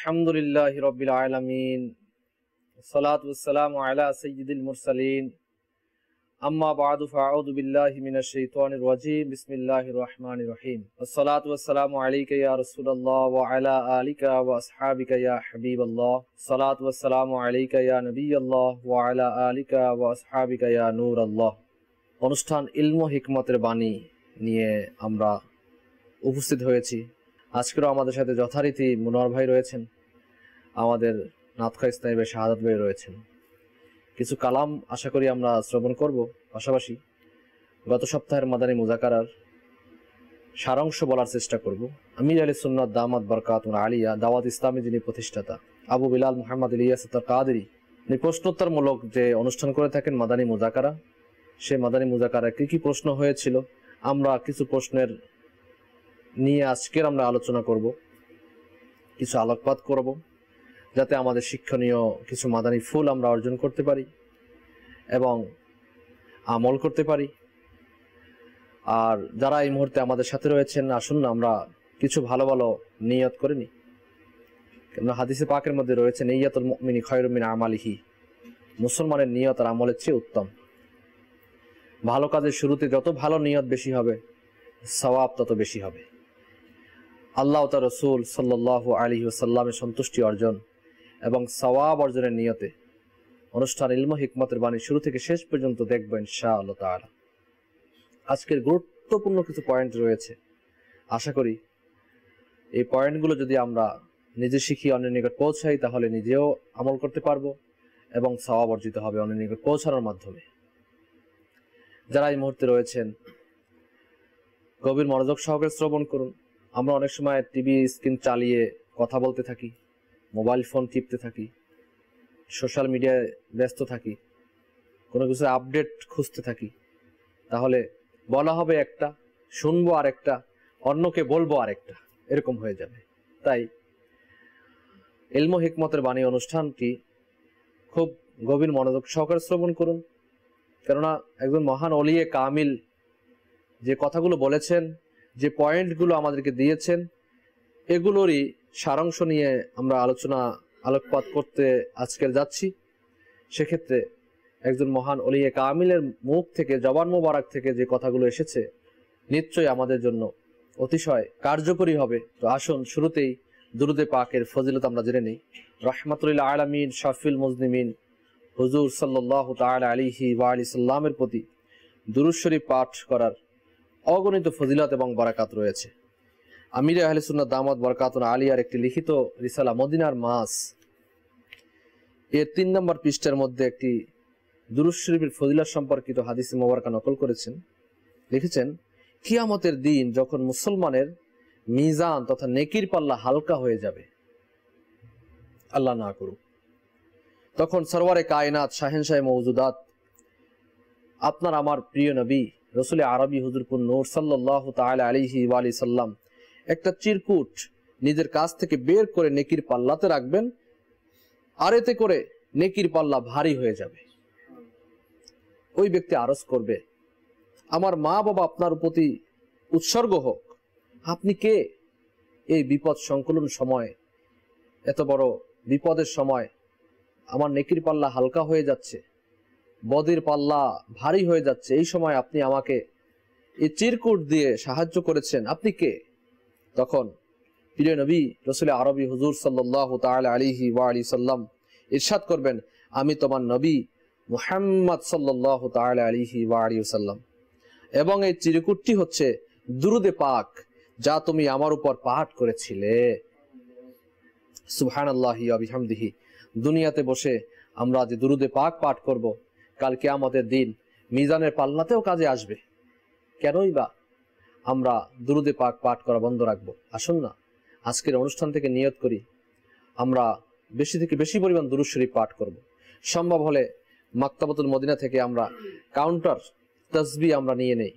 আলহামদুলিল্লাহ রবিল আলমিন সালাতাম আলা সঈদুল মুরসালিন আম্মা বাদু ফাউদ বিল্লাহ মিনাশ শাইতানির রাজিম বিসমিল্লাহির রহমানির রহিম আসসালাতু ওয়াসসালামু আলাইকা ইয়া রাসূলুল্লাহ ওয়া আলা আলিকা ওয়া আসহাবিকা ইয়া হাবিবাল্লাহ সালাতু ওয়াসসালামু আলাইকা ইয়া নবিয়াল্লাহ ওয়া আলা আলিকা ওয়া আসহাবিকা ইয়া নূরাল্লাহ অনুষ্ঠান ইলম হিকমতের বাণী নিয়ে আমরা উপস্থিত হয়েছি আজকেরও আমাদের সাথে যথারীতি মুনর ভাই রয়েছেন আমাদের নাথখা ইসলাই ভাই শাহাদ ভাই রয়েছেন কিছু কালাম আশা করি আমরা শ্রবণ করব পাশাপাশি গত সপ্তাহের মাদানী মুজাকারার সারাংশ বলার চেষ্টা করব আমির আলী সুন্নাদ দামাদ বরকাত আলিয়া দাওয়াত ইসলামী যিনি প্রতিষ্ঠাতা আবু বিলাল মোহাম্মদ ইলিয়াস কাদেরি উনি প্রশ্নোত্তরমূলক যে অনুষ্ঠান করে থাকেন মাদানী মুজাকারা সে মাদানী মুজাকারা কী কী প্রশ্ন হয়েছিল আমরা কিছু প্রশ্নের নিয়ে আজকের আমরা আলোচনা করব কিছু আলোকপাত করব যাতে আমাদের শিক্ষণীয় কিছু মাদানি ফুল আমরা অর্জন করতে পারি এবং আমল করতে পারি আর যারা এই মুহূর্তে আমাদের সাথে রয়েছেন আসুন আমরা কিছু ভালো ভালো নিয়ত করে নিই কেননা হাদিসে পাকের মধ্যে রয়েছে নেইয়াতুল মিনি খয়রমিন আমালিহি মুসলমানের নিয়ত আর আমলের চেয়ে উত্তম ভালো কাজের শুরুতে যত ভালো নিয়ত বেশি হবে সবাব তত বেশি হবে আল্লাহ তা রসুল সাল্লাহ আলী সাল্লামের সন্তুষ্টি অর্জন এবং সওয়াব অর্জনের নিয়তে অনুষ্ঠান ইলম হিকমতের বাণী শুরু থেকে শেষ পর্যন্ত দেখবেন শাহ আল্লাহ তালা আজকের গুরুত্বপূর্ণ কিছু পয়েন্ট রয়েছে আশা করি এই পয়েন্টগুলো যদি আমরা নিজে শিখি অন্যের নিকট পৌঁছাই তাহলে নিজেও আমল করতে পারবো এবং সওয়াব অর্জিত হবে অন্যের নিকট পৌঁছানোর মাধ্যমে যারা এই মুহূর্তে রয়েছেন গভীর মনোযোগ সহকারে শ্রবণ করুন আমরা অনেক সময় টিভি স্ক্রিন চালিয়ে কথা বলতে থাকি মোবাইল ফোন টিপতে থাকি সোশ্যাল মিডিয়ায় ব্যস্ত থাকি কোনো কিছু আপডেট খুঁজতে থাকি তাহলে বলা হবে একটা শুনবো আর একটা অন্যকে বলবো আর একটা এরকম হয়ে যাবে তাই এলমো হিকমতের বাণী অনুষ্ঠানটি খুব গভীর মনোযোগ সহকারে শ্রবণ করুন কেননা একজন মহান অলিয়ে কামিল যে কথাগুলো বলেছেন যে পয়েন্টগুলো আমাদেরকে দিয়েছেন এগুলোরই সারাংশ নিয়ে আমরা আলোচনা আলোকপাত করতে আজকের যাচ্ছি সেক্ষেত্রে একজন মহান অলিয়ে কামিলের মুখ থেকে জবান মোবারক থেকে যে কথাগুলো এসেছে নিশ্চয়ই আমাদের জন্য অতিশয় কার্যকরী হবে তো আসুন শুরুতেই দুরুদে পাকের ফজিলত আমরা জেনে নিই রহমাতুল্লাহ আলমিন শফিল মুজনিমিন হুজুর সাল্লাহ তাল আলিহি আলি সাল্লামের প্রতি দুরুশ্বরী পাঠ করার অগণিত ফজিলত এবং বারাকাত রয়েছে আমির আহলিসুল্লাহ দামদ বরকাতুন আলিয়ার একটি লিখিত রিসালা মদিনার মাস এর তিন নম্বর পৃষ্ঠের মধ্যে একটি দুরুশরীফের ফজিলাত সম্পর্কিত হাদিস মোবারকা নকল করেছেন লিখেছেন কিয়ামতের দিন যখন মুসলমানের মিজান তথা নেকির পাল্লা হালকা হয়ে যাবে আল্লাহ না করুক তখন সরওয়ারে কায়নাত শাহেনশাহ মৌজুদাত আপনার আমার প্রিয় নবী রসুল আরবি হুজুরপুর নূর সাল্লাহ তাল আলিহি আলি সাল্লাম একটা চিরকুট নিজের কাছ থেকে বের করে নেকির পাল্লাতে রাখবেন আর এতে করে নেকির পাল্লা ভারী হয়ে যাবে ওই ব্যক্তি আরস করবে আমার মা বাবা আপনার প্রতি উৎসর্গ হোক আপনি কে এই বিপদ সংকলন সময় এত বড় বিপদের সময় আমার নেকির পাল্লা হালকা হয়ে যাচ্ছে বদির পাল্লা ভারী হয়ে যাচ্ছে এই সময় আপনি আমাকে এই চিরকুট দিয়ে সাহায্য করেছেন আপনি কে তখন প্রিয় নবী রসুল আরবি হুজুর সাল্লাহ তাল আলিহি ওয়া আলি সাল্লাম ইরশাদ করবেন আমি তোমার নবী মুহাম্মদ সাল্লাহ তাল আলিহি ওয়া আলি সাল্লাম এবং এই চিরকুটটি হচ্ছে দুরুদে পাক যা তুমি আমার উপর পাঠ করেছিলে সুহান আল্লাহি আবিহামদিহি দুনিয়াতে বসে আমরা যে দুরুদে পাক পাঠ করব। কালকে আমাদের দিন মিজানের পাল্লাতেও কাজে আসবে কেনই বা আমরা দুরুদে পাক পাঠ করা বন্ধ রাখবো আসুন না আজকের অনুষ্ঠান থেকে নিয়ত করি আমরা বেশি থেকে বেশি পরিমাণ দুরুদ শরীফ পাঠ করব। সম্ভব হলে মাক্তাবতুল মদিনা থেকে আমরা কাউন্টার তসবি আমরা নিয়ে নেই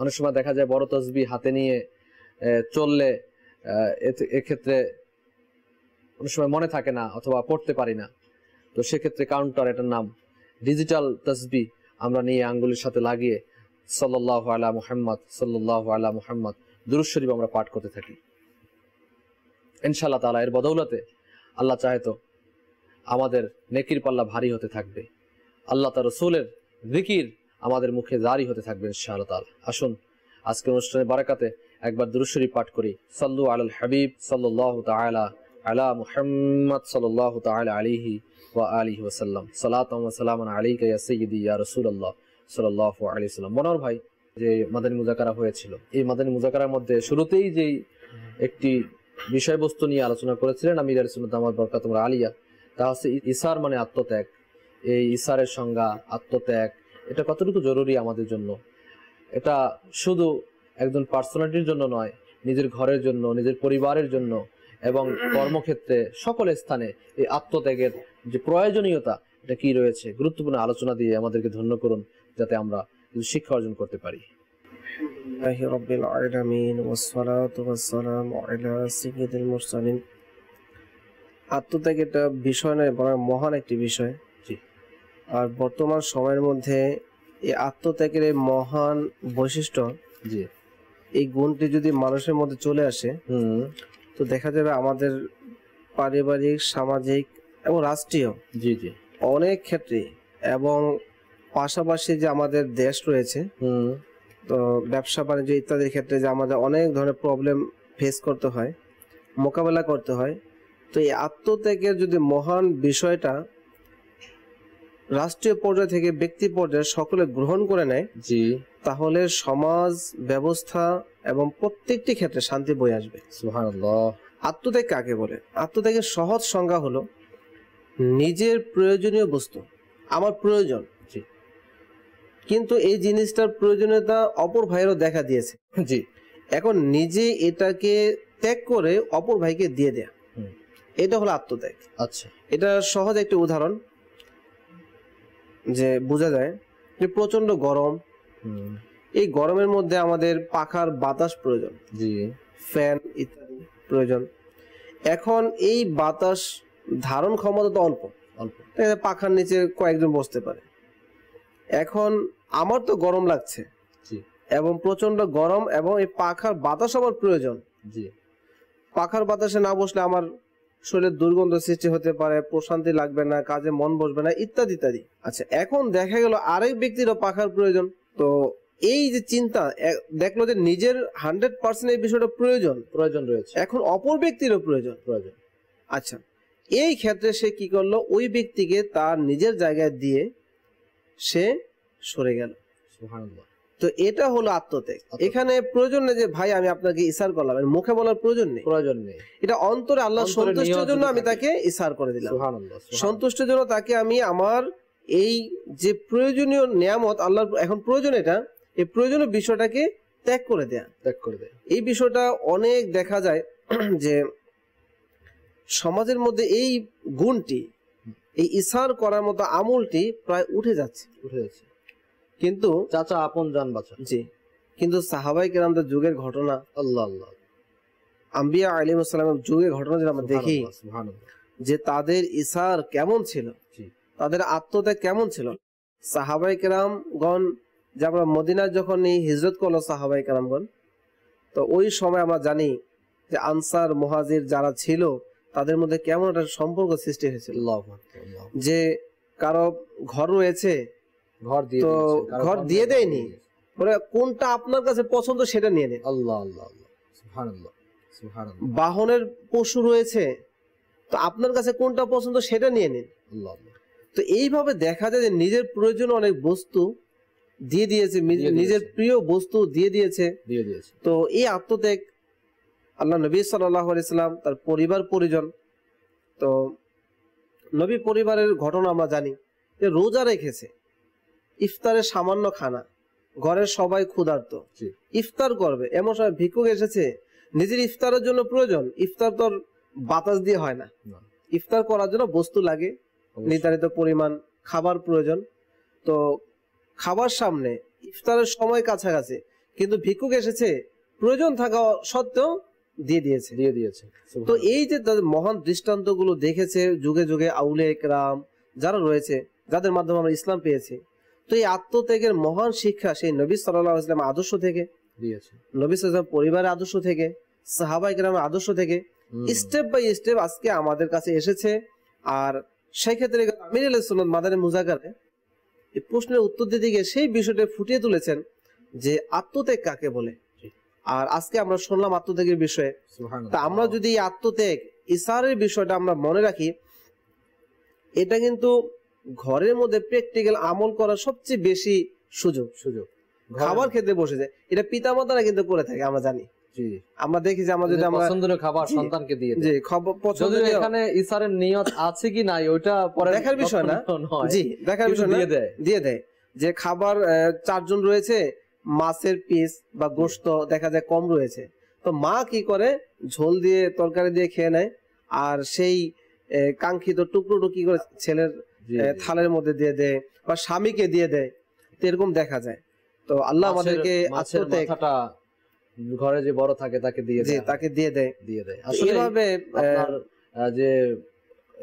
অনেক সময় দেখা যায় বড় তসবি হাতে নিয়ে চললে এক্ষেত্রে অনেক সময় মনে থাকে না অথবা পড়তে পারি না তো সেক্ষেত্রে কাউন্টার এটার নাম ডিজিটাল তসবি আমরা নিয়ে আঙ্গুলের সাথে লাগিয়ে সাল্লাহ আলা মুহাম্মদ সাল্লাহ আলা মুহাম্মদ দুরুশরীফ আমরা পাঠ করতে থাকি ইনশাল্লাহ তালা এর বদৌলতে আল্লাহ চাহে তো আমাদের নেকির পাল্লা ভারী হতে থাকবে আল্লাহ তার রসুলের জিকির আমাদের মুখে জারি হতে থাকবে ইনশাআল্লাহ তালা আসুন আজকের অনুষ্ঠানে বারাকাতে একবার দুরুশরীফ পাঠ করি সাল্লু আল হাবিব সাল্লাহ তালা আলা মুহাম্মদ সাল্লাহ তালা আলিহি ওয়া আলিহি ওসাল্লাম সালাতাম আলিকা ইয়া সৈয়দি ইয়া রসুল্লাহ সাল্লাহ আলি সাল্লাম মনোর ভাই যে মাদানী মুজাকারা হয়েছিল এই মাদানী মুজাকারার মধ্যে শুরুতেই যেই একটি বিষয়বস্তু নিয়ে আলোচনা করেছিলেন আমি আমার তোমার আলিয়া তা হচ্ছে ইসার মানে আত্মত্যাগ এই ইসারের সংজ্ঞা আত্মত্যাগ এটা কতটুকু জরুরি আমাদের জন্য এটা শুধু একজন পার্সোনালিটির জন্য নয় নিজের ঘরের জন্য নিজের পরিবারের জন্য এবং কর্মক্ষেত্রে সকল স্থানে এই আত্মত্যাগের যে প্রয়োজনীয়তা এটা কি রয়েছে গুরুত্বপূর্ণ আলোচনা দিয়ে আমাদেরকে ধন্য করুন যাতে আমরা শিক্ষা অর্জন করতে পারি الله رب আত্মত্যাগ এটা বিষয় নয় বরং মহান একটি বিষয় আর বর্তমান সময়ের মধ্যে এই আত্মত্যাগের মহান বৈশিষ্ট্য যে এই গুণটি যদি মানুষের মধ্যে চলে আসে তো দেখা যাবে আমাদের পারিবারিক সামাজিক এবং রাষ্ট্রীয় জি জি অনেক ক্ষেত্রে এবং পাশাপাশি যে আমাদের দেশ রয়েছে তো ব্যবসা বাণিজ্য ইত্যাদির ক্ষেত্রে যে আমাদের অনেক ধরনের প্রবলেম ফেস করতে হয় মোকাবেলা করতে হয় তো এই আত্মত্যাগের যদি মহান বিষয়টা রাষ্ট্রীয় পর্যায় থেকে ব্যক্তি পর্যায়ে সকলে গ্রহণ করে নেয় জি তাহলে সমাজ ব্যবস্থা এবং প্রত্যেকটি ক্ষেত্রে শান্তি বয়ে আসবে আত্মত্যাগ কাকে বলে আত্মত্যাগের সহজ সংজ্ঞা হলো নিজের প্রয়োজনীয় বস্তু আমার প্রয়োজন কিন্তু এই জিনিসটার প্রয়োজনীয়তা অপর ভাইয়েরও দেখা দিয়েছে জি এখন নিজে এটাকে ত্যাগ করে অপর ভাইকে দিয়ে দেয়া এটা হলো আত্মত্যাগ আচ্ছা এটা সহজ একটি উদাহরণ যে বোঝা যায় যে প্রচন্ড গরম এই গরমের মধ্যে আমাদের পাখার বাতাস প্রয়োজন জি ফ্যান ইত্যাদি প্রয়োজন এখন এই বাতাস ধারণ ক্ষমতা তো অল্প অল্প পাখার নিচে কয়েকজন বসতে পারে এখন আমার তো গরম লাগছে এবং প্রচন্ড গরম এবং এই পাখার বাতাস আমার প্রয়োজন জি পাখার বাতাসে না বসলে আমার শরীরে দুর্গন্ধ সৃষ্টি হতে পারে প্রশান্তি লাগবে না কাজে মন বসবে না ইত্যাদি ইত্যাদি আচ্ছা এখন দেখা গেল আরেক ব্যক্তিরও পাখার প্রয়োজন তো এই যে চিন্তা দেখলো যে নিজের হান্ড্রেড পার্সেন্ট এই বিষয়টা প্রয়োজন প্রয়োজন রয়েছে এখন অপর ব্যক্তিরও প্রয়োজন প্রয়োজন আচ্ছা এই ক্ষেত্রে সে কি করলো ওই ব্যক্তিকে তার নিজের জায়গায় দিয়ে সে সরে গেল তো এটা হলো আত্মত্যাগ এখানে প্রয়োজন নেই যে ভাই আমি আপনাকে ইশার করলাম মুখে বলার প্রয়োজন নেই প্রয়োজন নেই এটা অন্তরে আল্লাহ সন্তুষ্টের জন্য আমি তাকে ইশার করে দিলাম সন্তুষ্টের জন্য তাকে আমি আমার এই যে প্রয়োজনীয় নিয়ামত আল্লাহর এখন প্রয়োজন এটা এই প্রয়োজনীয় বিষয়টাকে ত্যাগ করে দেয়া ত্যাগ করে দেয় এই বিষয়টা অনেক দেখা যায় যে সমাজের মধ্যে এই গুণটি এই ইসার করার মতো আমলটি প্রায় উঠে যাচ্ছে উঠে যাচ্ছে কিন্তু চাচা আপন যান বাঁচা জি কিন্তু সাহাবাই কেরামদের যুগের ঘটনা আল্লাহ আল্লাহ আম্বিয়া আলিম যুগের ঘটনা যেটা আমরা দেখি যে তাদের ইসার কেমন ছিল তাদের আত্মত্যাগ কেমন ছিল সাহাবাই কেরামগণ যে আমরা মদিনায় যখন এই হিজরত করলো সাহাবাই কেরামগণ তো ওই সময় আমরা জানি যে আনসার মহাজির যারা ছিল তাদের মধ্যে কেমন একটা সম্পর্ক সৃষ্টি হয়েছিল যে কারো ঘর রয়েছে ঘর দিয়ে তো ঘর দিয়ে দেয়নি কোনটা আপনার কাছে পছন্দ সেটা নিয়ে নেন আল্লাহ আল্লাহ বাহনের পশু রয়েছে তো আপনার কাছে কোনটা পছন্দ সেটা নিয়ে নিন আল্লাহ তো এইভাবে দেখা যায় যে নিজের প্রয়োজন অনেক বস্তু দিয়ে দিয়েছে নিজের প্রিয় বস্তু দিয়ে দিয়েছে তো এই আত্মত্যাগ আল্লাহ নবী সাল্লাম তার পরিবার পরিজন তো নবী পরিবারের ঘটনা আমরা জানি যে রোজা রেখেছে ইফতারের সামান্য খানা ঘরের সবাই ক্ষুধার্ত ইফতার করবে এমন সময় ভিক্ষুক এসেছে নিজের ইফতারের জন্য প্রয়োজন ইফতার তো বাতাস দিয়ে হয় না ইফতার করার জন্য বস্তু লাগে নির্ধারিত পরিমাণ খাবার প্রয়োজন তো খাবার সামনে ইফতারের সময় কাছাকাছি কিন্তু ভিক্ষুক এসেছে প্রয়োজন থাকা সত্ত্বেও দিয়ে দিয়েছে দিয়ে দিয়েছে তো এই যে তাদের মহান দৃষ্টান্ত গুলো দেখেছে যুগে যুগে আউলে একরাম যারা রয়েছে যাদের মাধ্যমে আমরা ইসলাম পেয়েছি তো এই আত্মত্যাগের মহান শিক্ষা সেই নবী সাল্লাহ আদর্শ থেকে দিয়েছে নবী সাল্লাম পরিবারের আদর্শ থেকে সাহাবা একরামের আদর্শ থেকে স্টেপ বাই স্টেপ আজকে আমাদের কাছে এসেছে আর সেই ক্ষেত্রে আমির সুন্নত মাদারে মুজাকারে এই প্রশ্নের উত্তর দিতে গিয়ে সেই বিষয়টা ফুটিয়ে তুলেছেন যে আত্মত্যাগ কাকে বলে আর আজকে আমরা শুনলাম আত্মত্যাগের বিষয়ে তা আমরা যদি আত্মত্যাগ ইসারের বিষয়টা আমরা মনে রাখি এটা কিন্তু ঘরের মধ্যে প্র্যাকটিক্যাল আমল করার সবচেয়ে বেশি সুযোগ সুযোগ খাবার খেতে বসে যায় এটা পিতা মাতারা কিন্তু করে থাকে আমরা জানি আমরা দেখি যে আমাদের আমরা পছন্দের খাবার সন্তানকে দিয়ে জি পছন্দ এখানে ইসারের নিয়ত আছে কি নাই ওইটা পরে দেখার বিষয় না জি দেখার বিষয় দিয়ে দেয় দিয়ে দেয় যে খাবার চারজন রয়েছে মাছের পিস বা গোস্ত দেখা যায় কম রয়েছে তো মা কি করে ঝোল দিয়ে তরকারি দিয়ে খেয়ে নেয় আর সেই কাঙ্ক্ষিত টুকরোটো কি করে ছেলের থালের মধ্যে দিয়ে দেয় বা স্বামীকে দিয়ে দেয় এরকম দেখা যায় তো আল্লাহ আমাদেরকে আছে ঘরে যে বড় থাকে তাকে দিয়ে দেয় তাকে দিয়ে দেয় দিয়ে দেয় আসলে আপনার যে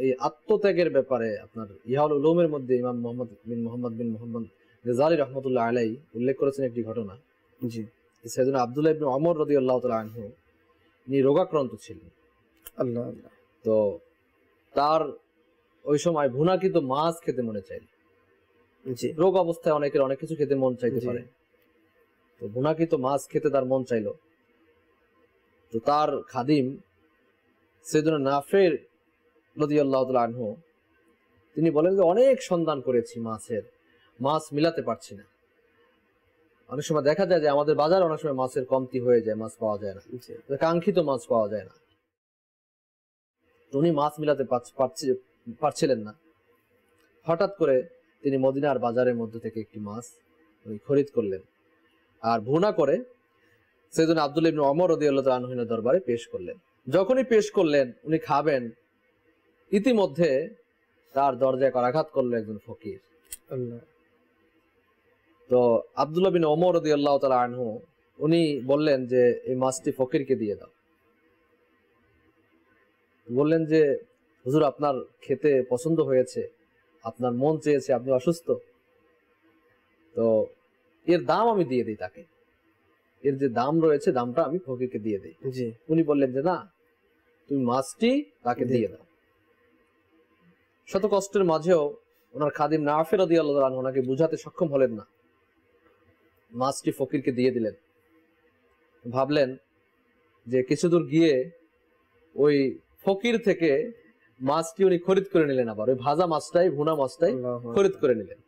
এই আত্মত্যাগের ব্যাপারে আপনার ইহাল উলুমের মধ্যে ইমাম মোহাম্মদ বিন মোহাম্মদ বিন মোহাম্মদ রেজালি রহমতুল্লাহ আলাই উল্লেখ করেছেন একটি ঘটনা জি সেদিন আবদুল্লাহ ইবিন অমর রদি আল্লাহ তালা আনহু ইনি রোগাক্রান্ত ছিলেন আল্লাহ তো তার ওই সময় ভুনাকিত মাছ খেতে মনে চাইল রোগ অবস্থায় অনেকের অনেক কিছু খেতে মন চাইতে পারে তো তো মাছ খেতে তার মন চাইল তো তার খাদিম সেজন্য নাফের রদিয়াল্লাহ আনহু তিনি বলেন যে অনেক সন্ধান করেছি মাছের মাছ মিলাতে পারছি না অনেক সময় দেখা যায় যে আমাদের বাজার অনেক সময় মাছের কমতি হয়ে যায় মাছ পাওয়া যায় না কাঙ্ক্ষিত মাছ পাওয়া যায় না উনি মাছ মিলাতে পারছিলেন না হঠাৎ করে তিনি মদিনার বাজারের মধ্যে থেকে একটি মাছ উনি খরিদ করলেন আর ভুনা করে সেই জন্য আবদুল ইবনে অমর রদিয়াল্লাহ আনহিনের দরবারে পেশ করলেন যখনই পেশ করলেন উনি খাবেন ইতিমধ্যে তার দরজায় করাঘাত করলো একজন ফকির তো আবদুল্লা বিন ওমর আল্লাহ তালা আনহু উনি বললেন যে এই মাছটি ফকিরকে দিয়ে দাও বললেন যে হুজুর আপনার খেতে পছন্দ হয়েছে আপনার মন চেয়েছে আপনি অসুস্থ তো এর দাম আমি দিয়ে দিই তাকে এর যে দাম রয়েছে দামটা আমি ফকিরকে দিয়ে দিই উনি বললেন যে না তুমি মাছটি তাকে দিয়ে দাও শত কষ্টের মাঝেও ওনার খাদিম নাফের রদি আল্লাহ ওনাকে বুঝাতে সক্ষম হলেন না মাছটি ফকিরকে দিয়ে দিলেন ভাবলেন যে কিছু দূর গিয়ে ওই ফকির থেকে মাছটি উনি খরিদ করে নিলেন আবার ওই ভাজা মাছটাই ভুনা মাছটাই খরিদ করে নিলেন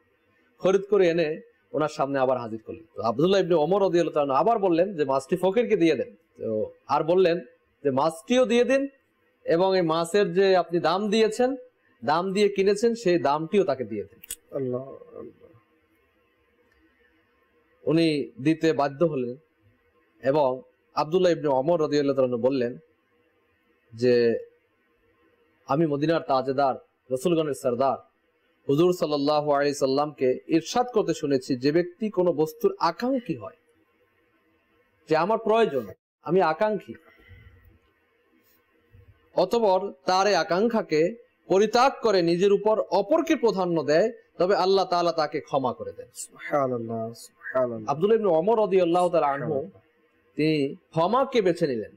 খরিদ করে এনে ওনার সামনে আবার হাজির করলেন তো আবদুল্লাহ ইবনে ওমর রদিয়াল আবার বললেন যে মাছটি ফকিরকে দিয়ে দেন তো আর বললেন যে মাছটিও দিয়ে দিন এবং এই মাছের যে আপনি দাম দিয়েছেন দাম দিয়ে কিনেছেন সেই দামটিও তাকে দিয়ে দিন উনি দিতে বাধ্য হলেন এবং আবদুল্লাহ ইবনে অমর রদিয়াল বললেন যে আমি মদিনার তাজেদার রসুলগণের সর্দার হুজুর সাল্লাহ আলি সাল্লামকে ইরশাদ করতে শুনেছি যে ব্যক্তি কোনো বস্তুর আকাঙ্ক্ষী হয় যে আমার প্রয়োজন আমি আকাঙ্ক্ষী অতপর তার এই আকাঙ্ক্ষাকে পরিত্যাগ করে নিজের উপর অপরকে প্রাধান্য দেয় তবে আল্লাহ তালা তাকে ক্ষমা করে দেন আব্দুল ইবনে ওমর রাদিয়াল্লাহু তাআলা আনহু তিনি ক্ষমাকে বেছে নিলেন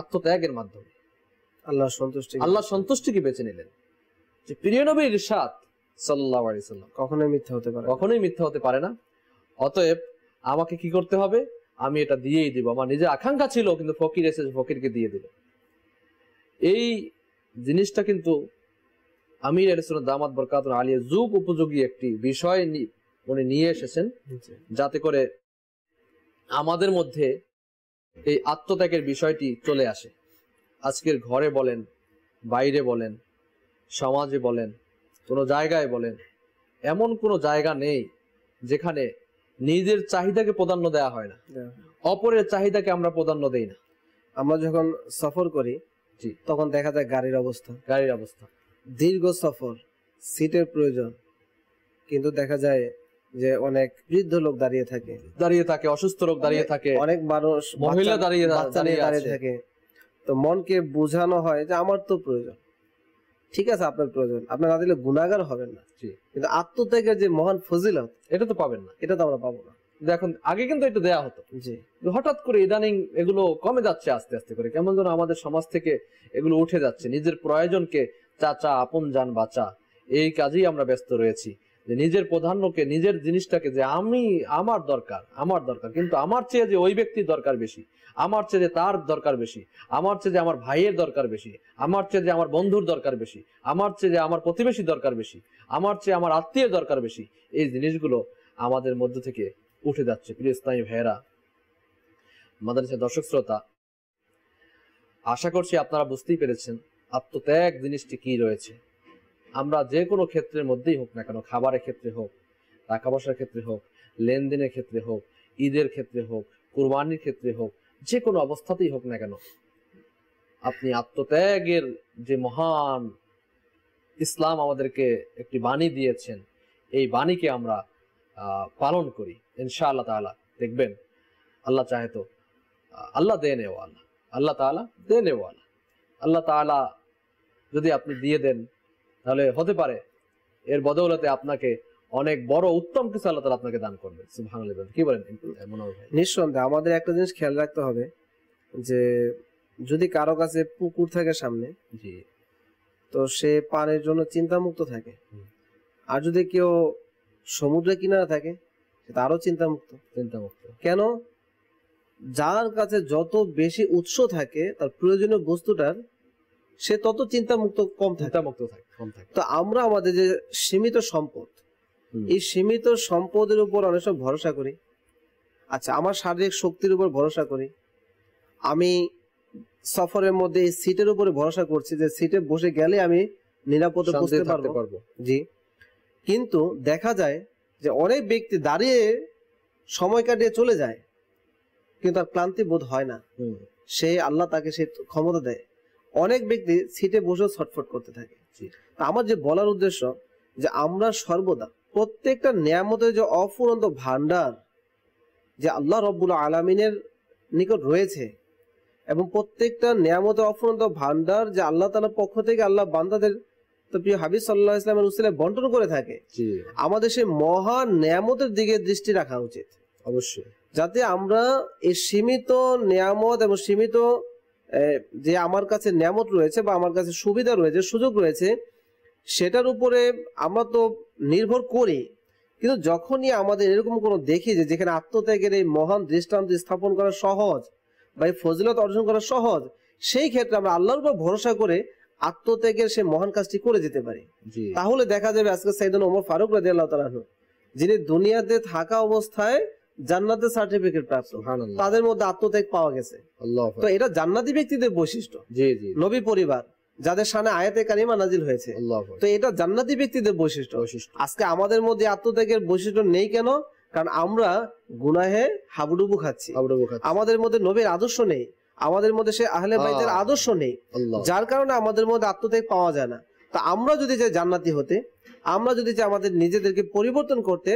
আত্মত্যাগের মাধ্যমে আল্লাহ সন্তুষ্টি আল্লাহ সন্তুষ্টিকে বেছে নিলেন যে প্রিয় নবীর ইরশাদ সাল্লাহ আলাইসাল্লাম কখনোই মিথ্যা হতে পারে কখনোই মিথ্যা হতে পারে না অতএব আমাকে কি করতে হবে আমি এটা দিয়েই দিব আমার নিজের আকাঙ্ক্ষা ছিল কিন্তু ফকির এসে ফকিরকে দিয়ে দিল এই জিনিসটা কিন্তু আমির আলিসুল দামাত বরকাত আলিয়া যুগ উপযোগী একটি বিষয় উনি নিয়ে এসেছেন যাতে করে আমাদের মধ্যে এই আত্মত্যাগের বিষয়টি চলে আসে আজকের ঘরে বলেন বাইরে বলেন সমাজে বলেন কোনো জায়গায় বলেন এমন কোনো জায়গা নেই যেখানে নিজের চাহিদাকে প্রাধান্য দেওয়া হয় না হ্যাঁ। অপরের চাহিদাকে আমরা প্রাধান্য দেই না আমরা যখন সফর করি জি তখন দেখা যায় গাড়ির অবস্থা গাড়ির অবস্থা দীর্ঘ সফর সিটের প্রয়োজন কিন্তু দেখা যায় যে অনেক বৃদ্ধ লোক দাঁড়িয়ে থাকে দাঁড়িয়ে থাকে অসুস্থ লোক দাঁড়িয়ে থাকে অনেক মানুষ মহিলা দাঁড়িয়ে দাঁড়িয়ে থাকে তো মনকে বোঝানো হয় যে আমার তো প্রয়োজন ঠিক আছে আপনার প্রয়োজন আপনার না দিলে গুণাগার হবেন না কিন্তু আত্মত্যাগের যে মহান ফজিলত এটা তো পাবেন না এটা তো আমরা পাবো না দেখুন আগে কিন্তু এটা দেয়া হতো জি হঠাৎ করে ইদানিং এগুলো কমে যাচ্ছে আস্তে আস্তে করে কেমন যেন আমাদের সমাজ থেকে এগুলো উঠে যাচ্ছে নিজের প্রয়োজনকে চাচা আপন যান বাঁচা এই কাজেই আমরা ব্যস্ত রয়েছি যে নিজের প্রধান্যকে নিজের জিনিসটাকে যে আমি আমার দরকার আমার দরকার কিন্তু আমার চেয়ে যে ওই ব্যক্তি দরকার বেশি আমার চেয়ে তার দরকার বেশি আমার চেয়ে আমার ভাইয়ের দরকার বেশি আমার চেয়ে আমার বন্ধুর দরকার বেশি আমার চেয়ে আমার প্রতিবেশী দরকার বেশি আমার চেয়ে আমার আত্মীয়ের দরকার বেশি এই জিনিসগুলো আমাদের মধ্যে থেকে উঠে যাচ্ছে প্রিয় ইসলামী ভাইয়েরা মাদারিসের দর্শক শ্রোতা আশা করছি আপনারা বুঝতেই পেরেছেন আত্মত্যাগ জিনিসটি কি রয়েছে আমরা যে কোনো ক্ষেত্রের মধ্যেই হোক না কেন খাবারের ক্ষেত্রে হোক টাকা পয়সার ক্ষেত্রে হোক লেনদেনের ক্ষেত্রে হোক ঈদের ক্ষেত্রে হোক কুরবানির ক্ষেত্রে হোক যে কোনো অবস্থাতেই হোক না কেন আপনি আত্মত্যাগের যে মহান ইসলাম আমাদেরকে একটি বাণী দিয়েছেন এই বাণীকে আমরা পালন করি ইনশা আল্লাহ তালা দেখবেন আল্লাহ চাহে তো আল্লাহ দে এওয়ালা আল্লাহ তালা দে এওয়ালা আল্লাহ তালা যদি আপনি দিয়ে দেন তাহলে হতে পারে এর বদৌলতে আপনাকে অনেক বড় উত্তম কিছু আল্লাহ তালা আপনাকে দান করবে কি বলেন নিঃসন্দেহে আমাদের একটা জিনিস খেয়াল রাখতে হবে যে যদি কারো কাছে পুকুর থাকে সামনে জি তো সে পানের জন্য চিন্তামুক্ত থাকে আর যদি কেউ সমুদ্রে কিনারা থাকে সে তারও চিন্তামুক্ত চিন্তামুক্ত কেন যার কাছে যত বেশি উৎস থাকে তার প্রয়োজনীয় বস্তুটার সে তত চিন্তামুক্ত কম থাকে মুক্ত থাকে কম থাকে তো আমরা আমাদের যে সীমিত সম্পদ এই সীমিত সম্পদের উপর অনেক সময় ভরসা করি আচ্ছা আমার শারীরিক শক্তির উপর ভরসা করি আমি সফরের মধ্যে সিটের উপরে ভরসা করছি যে সিটে বসে গেলে আমি নিরাপদে বসতে পারবো জি কিন্তু দেখা যায় যে অনেক ব্যক্তি দাঁড়িয়ে সময় কাটিয়ে চলে যায় কিন্তু তার ক্লান্তি বোধ হয় না সে আল্লাহ তাকে সে ক্ষমতা দেয় অনেক ব্যক্তি সিটে বসে ছটফট করতে থাকে আমার যে বলার উদ্দেশ্য যে আমরা সর্বদা প্রত্যেকটা নিয়ামতের যে অফুরন্ত ভান্ডার যে আল্লাহ রব্বুল আলমিনের নিকট রয়েছে এবং প্রত্যেকটা নিয়ামত অফুরন্ত ভান্ডার যে আল্লাহ তালার পক্ষ থেকে আল্লাহ বান্দাদের তো প্রিয় হাবিব সাল্লাহ ইসলামের উসিলে বন্টন করে থাকে আমাদের সেই মহা নিয়ামতের দিকে দৃষ্টি রাখা উচিত অবশ্যই যাতে আমরা এই সীমিত নিয়ামত এবং সীমিত যে আমার কাছে নিয়ামত রয়েছে বা আমার কাছে সুবিধা রয়েছে সুযোগ রয়েছে সেটার উপরে আমরা তো নির্ভর করে কিন্তু যখনই আমাদের এরকম কোনো দেখি যে যেখানে আত্মত্যাগের এই মহান দৃষ্টান্ত স্থাপন করা সহজ বা এই ফজিলত অর্জন করা সহজ সেই ক্ষেত্রে আমরা আল্লাহর উপর ভরসা করে আত্মত্যাগের সে মহান কাজটি করে যেতে পারি তাহলে দেখা যাবে আজকে সাইদান ওমর ফারুক রাজি আল্লাহ তালু যিনি দুনিয়াতে থাকা অবস্থায় জান্নাতের সার্টিফিকেট প্রাপ্ত তাদের মধ্যে আত্মত্যাগ পাওয়া গেছে তো এটা জান্নাতি ব্যক্তিদের বৈশিষ্ট্য নবী পরিবার যাদের সামনে আয়াতে কারিমা নাজিল হয়েছে তো এটা জান্নাতি ব্যক্তিদের বৈশিষ্ট্য আজকে আমাদের মধ্যে আত্মত্যাগের বৈশিষ্ট্য নেই কেন কারণ আমরা গুনাহে হাবুডুবু খাচ্ছি আমাদের মধ্যে নবীর আদর্শ নেই আমাদের মধ্যে সে আহলে বাইদের আদর্শ নেই যার কারণে আমাদের মধ্যে আত্মত্যাগ পাওয়া যায় না তা আমরা যদি চাই জান্নাতি হতে আমরা যদি চাই আমাদের নিজেদেরকে পরিবর্তন করতে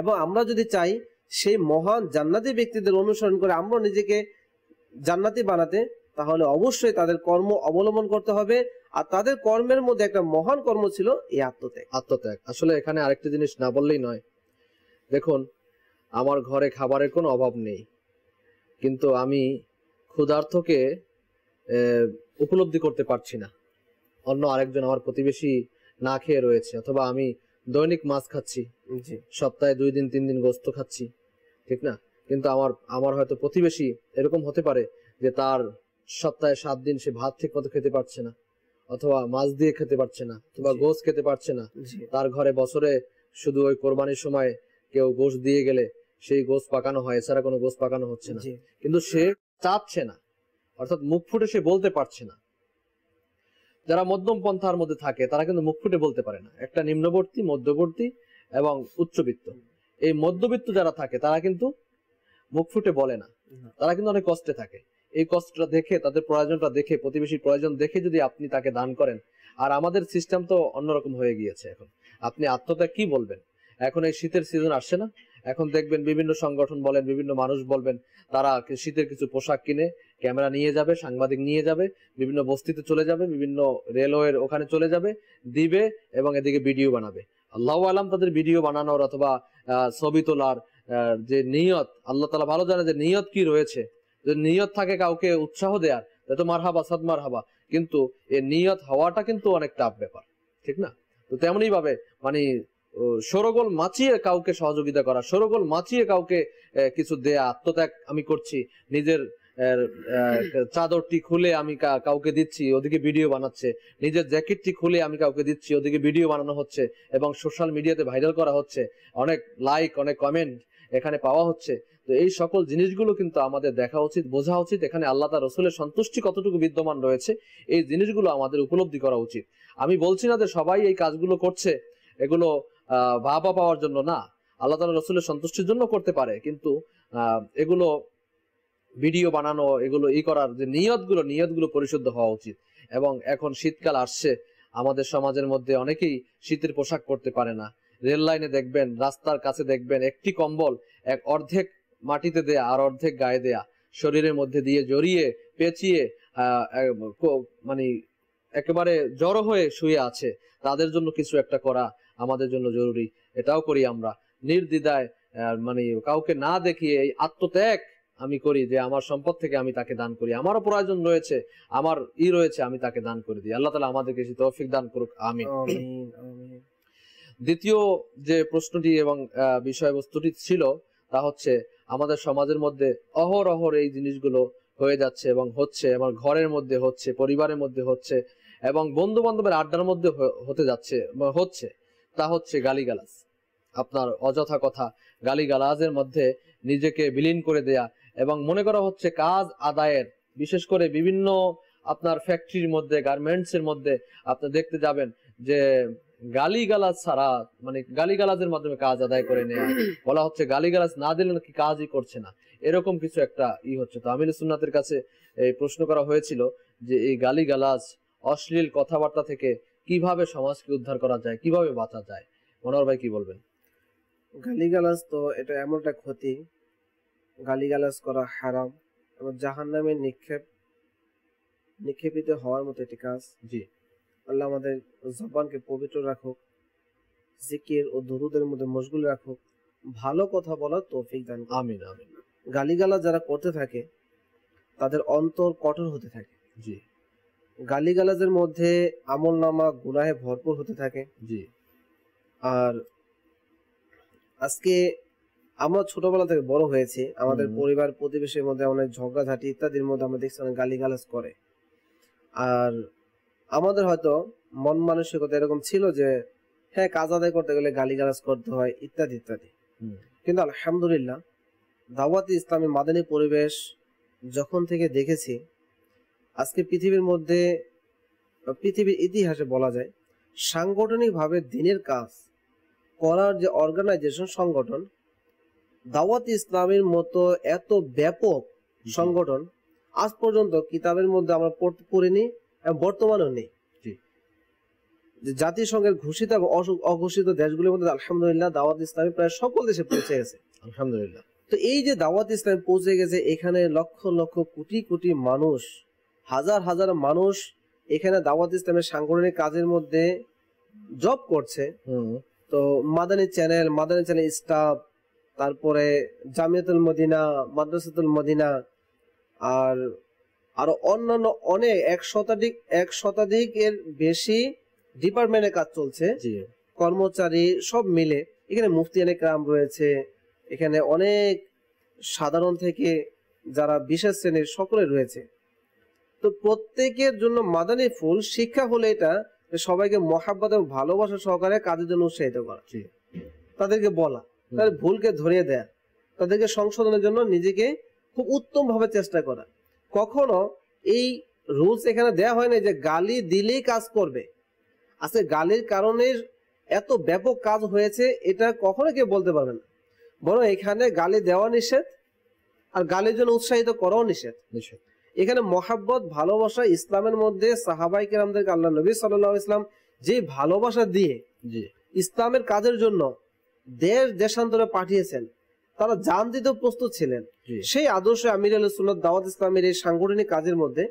এবং আমরা যদি চাই সেই মহান জান্নাতি ব্যক্তিদের অনুসরণ করে আমরা নিজেকে জান্নাতি বানাতে তাহলে অবশ্যই তাদের কর্ম অবলম্বন করতে হবে আর তাদের কর্মের মধ্যে একটা মহান কর্ম ছিল এই আত্মত্যাগ আত্মত্যাগ আসলে এখানে আরেকটা জিনিস না বললেই নয় দেখুন আমার ঘরে খাবারের কোনো অভাব নেই কিন্তু আমি ক্ষুধার্থকে উপলব্ধি করতে পারছি না অন্য আরেকজন আমার প্রতিবেশী না খেয়ে রয়েছে অথবা আমি দৈনিক মাছ খাচ্ছি সপ্তাহে দুই দিন তিন দিন গোস্ত খাচ্ছি ঠিক না কিন্তু আমার আমার হয়তো প্রতিবেশী এরকম হতে পারে যে তার সপ্তাহে সাত দিন সে ভাত ঠিক মতো খেতে পারছে না অথবা মাছ দিয়ে খেতে পারছে না কিংবা গোস খেতে পারছে না তার ঘরে বছরে শুধু ওই কোরবানির সময় কেউ গোস দিয়ে গেলে সেই গোস পাকানো হয় এছাড়া কোনো গোস পাকানো হচ্ছে না কিন্তু সে চাচ্ছে না অর্থাৎ মুখ ফুটে সে বলতে পারছে না যারা মধ্যম পন্থার মধ্যে থাকে তারা কিন্তু মুখ ফুটে বলতে পারে না একটা নিম্নবর্তী মধ্যবর্তী এবং উচ্চবিত্ত এই মধ্যবিত্ত যারা থাকে তারা কিন্তু মুখ ফুটে বলে না তারা কিন্তু অনেক কষ্টে থাকে এই কষ্টটা দেখে তাদের প্রয়োজনটা দেখে প্রতিবেশীর প্রয়োজন দেখে যদি আপনি তাকে দান করেন আর আমাদের সিস্টেম তো অন্যরকম হয়ে গিয়েছে এখন আপনি আত্মত্যাগ কি বলবেন এখন এই শীতের সিজন আসছে না এখন দেখবেন বিভিন্ন সংগঠন বলেন বিভিন্ন মানুষ বলবেন তারা শীতের কিছু পোশাক কিনে ক্যামেরা নিয়ে যাবে সাংবাদিক নিয়ে যাবে বিভিন্ন বস্তিতে চলে যাবে বিভিন্ন রেলওয়ের ওখানে চলে যাবে দিবে এবং এদিকে ভিডিও বানাবে আল্লাহ আলাম তাদের ভিডিও বানানোর অথবা ছবি তোলার যে নিয়ত আল্লাহ তালা ভালো জানে যে নিয়ত কি রয়েছে যদি নিয়ত থাকে কাউকে উৎসাহ দেওয়ার তো মারহাবা সাদ মারহাবা কিন্তু এ নিয়ত হওয়াটা কিন্তু অনেক টাফ ব্যাপার ঠিক না তো তেমনই ভাবে মানে সরগোল মাচিয়ে কাউকে সহযোগিতা করা সরগোল মাচিয়ে কাউকে কিছু দেয়া আত্মত্যাগ আমি করছি নিজের চাদরটি খুলে আমি কাউকে দিচ্ছি ওদিকে ভিডিও বানাচ্ছে নিজের জ্যাকেটটি খুলে আমি কাউকে দিচ্ছি ওদিকে ভিডিও বানানো হচ্ছে এবং সোশ্যাল মিডিয়াতে ভাইরাল করা হচ্ছে অনেক লাইক অনেক কমেন্ট এখানে পাওয়া হচ্ছে তো এই সকল জিনিসগুলো কিন্তু আমাদের দেখা উচিত বোঝা উচিত এখানে আল্লাহ তার রসুলের সন্তুষ্টি কতটুকু বিদ্যমান রয়েছে এই জিনিসগুলো আমাদের উপলব্ধি করা উচিত আমি বলছি না যে সবাই এই কাজগুলো করছে এগুলো ভাবা পাওয়ার জন্য না আল্লাহ তালা রসুলের সন্তুষ্টির জন্য করতে পারে কিন্তু এগুলো ভিডিও বানানো এগুলো ই করার যে নিয়তগুলো নিয়তগুলো পরিশুদ্ধ হওয়া উচিত এবং এখন শীতকাল আসছে আমাদের সমাজের মধ্যে অনেকেই শীতের পোশাক পরতে পারে না রেল লাইনে দেখবেন রাস্তার কাছে দেখবেন একটি কম্বল এক অর্ধেক মাটিতে দেয়া আর অর্ধেক গায়ে দেয়া শরীরের মধ্যে দিয়ে জড়িয়ে পেঁচিয়ে মানে একেবারে জড়ো হয়ে শুয়ে আছে তাদের জন্য কিছু একটা করা আমাদের জন্য জরুরি এটাও করি আমরা নির্দিদায় মানে কাউকে না দেখিয়ে এই আত্মত্যাগ আমি করি যে আমার সম্পদ থেকে আমি তাকে দান করি আমারও প্রয়োজন রয়েছে আমার ই রয়েছে আমি তাকে দান করে দিই আল্লাহ তালা আমাদেরকে সে তৌফিক দান করুক আমি দ্বিতীয় যে প্রশ্নটি এবং বিষয়বস্তুটি ছিল তা হচ্ছে আমাদের সমাজের মধ্যে অহরহর এই জিনিসগুলো হয়ে যাচ্ছে এবং হচ্ছে আমার ঘরের মধ্যে হচ্ছে পরিবারের মধ্যে হচ্ছে এবং বন্ধু বান্ধবের আড্ডার মধ্যে হতে যাচ্ছে হচ্ছে তা হচ্ছে গালিগালাজ আপনার অযথা কথা গালিগালাজের মধ্যে নিজেকে বিলীন করে দেয়া এবং মনে করা হচ্ছে কাজ আদায়ের বিশেষ করে বিভিন্ন আপনার ফ্যাক্টরির মধ্যে গার্মেন্টস এর মধ্যে আপনি দেখতে যাবেন যে গালিগালাজ ছাড়া মানে গালিগালাজের মাধ্যমে কাজ আদায় করে নেয়া বলা হচ্ছে গালিগালাজ না দিলে নাকি কাজই করছে না এরকম কিছু একটা ই হচ্ছে তো আমিনুল সুন্নাতের কাছে এই প্রশ্ন করা হয়েছিল যে এই গালিগালাজ অশ্লীল কথাবার্তা থেকে কিভাবে সমাজকে উদ্ধার করা যায় কিভাবে বাঁচা যায় মনোহর ভাই কি বলবেন গালিগালাজ তো এটা এমন একটা ক্ষতি গালিগালাজ করা হারাম এবং জাহান নামে নিক্ষেপ নিক্ষেপিত হওয়ার মতো একটি কাজ জি আল্লাহ আমাদের জবানকে পবিত্র রাখুক জিকির ও দরুদের মধ্যে মশগুল রাখুক ভালো কথা বলার তৌফিক দান আমিন আমিন গালিগালা যারা করতে থাকে তাদের অন্তর কঠোর হতে থাকে জি গালিগালাজের মধ্যে আমল নামা গুনাহে ভরপুর হতে থাকে জি আর আজকে আমরা ছোটবেলা থেকে বড় হয়েছে আমাদের পরিবার প্রতিবেশীর মধ্যে অনেক ঝগড়াঝাটি ইত্যাদির মধ্যে আমরা দেখছি অনেক গালিগালাজ করে আর আমাদের হয়তো মন মানসিকতা এরকম ছিল যে হ্যাঁ কাজ আদায় করতে গেলে গালিগালাজ করতে হয় ইত্যাদি ইত্যাদি কিন্তু আলহামদুলিল্লাহ দাওয়াতি ইসলামের মাদানী পরিবেশ যখন থেকে দেখেছি আজকে পৃথিবীর মধ্যে পৃথিবীর ইতিহাসে বলা যায় সাংগঠনিকভাবে দিনের কাজ করার যে অর্গানাইজেশন সংগঠন দাওয়াত ইসলামের মতো এত ব্যাপক সংগঠন আজ পর্যন্ত কিতাবের মধ্যে আমরা পড়িনি বর্তমানেও নেই জাতিসংঘের ঘোষিত এবং অঘোষিত দেশগুলির মধ্যে আলহামদুলিল্লাহ দাওয়াত ইসলামী প্রায় সকল দেশে পৌঁছে গেছে আলহামদুলিল্লাহ তো এই যে দাওয়াত ইসলাম পৌঁছে গেছে এখানে লক্ষ লক্ষ কোটি কোটি মানুষ হাজার হাজার মানুষ এখানে দাওয়াত ইসলামের সাংগঠনিক কাজের মধ্যে জব করছে তো Madani channel Madani channel staff তারপরে জামিয়াতুল মদিনা মাদ্রাসাতুল মদিনা আর আরও অন্যান্য অনেক এক শতাধিক এক শতাধিক এর বেশি ডিপার্টমেন্টের কাজ চলছে কর্মচারী সব মিলে এখানে মুফতি মুফতিয়ানে কাম রয়েছে এখানে অনেক সাধারণ থেকে যারা বিশেষ শ্রেণীর সকলে রয়েছে তো প্রত্যেকের জন্য মাদানী ফুল শিক্ষা হলে এটা সবাইকে মহাব্বত এবং ভালোবাসা সহকারে কাজের জন্য উৎসাহিত করা তাদেরকে বলা তাদের ভুলকে ধরিয়ে দেয়া তাদেরকে সংশোধনের জন্য নিজেকে খুব উত্তম ভাবে চেষ্টা করা কখনো এই রুলস এখানে দেয়া হয় না যে গালি দিলেই কাজ করবে আজকে গালির কারণে এত ব্যাপক কাজ হয়েছে এটা কখনো কেউ বলতে পারবে না বরং এখানে গালি দেওয়া নিষেধ আর গালির জন্য উৎসাহিত করাও নিষেধ নিষেধ এখানে মহাব্বত ভালোবাসা ইসলামের মধ্যে সাহাবাই কিরামদেরকে আল্লাহ নবী সাল্লাহ ইসলাম যে ভালোবাসা দিয়ে ইসলামের কাজের জন্য দেশ দেশান্তরে পাঠিয়েছেন তারা জান দিতেও প্রস্তুত ছিলেন সেই আদর্শে আমির আল সুল্লাহ দাওয়াত ইসলামের এই সাংগঠনিক কাজের মধ্যে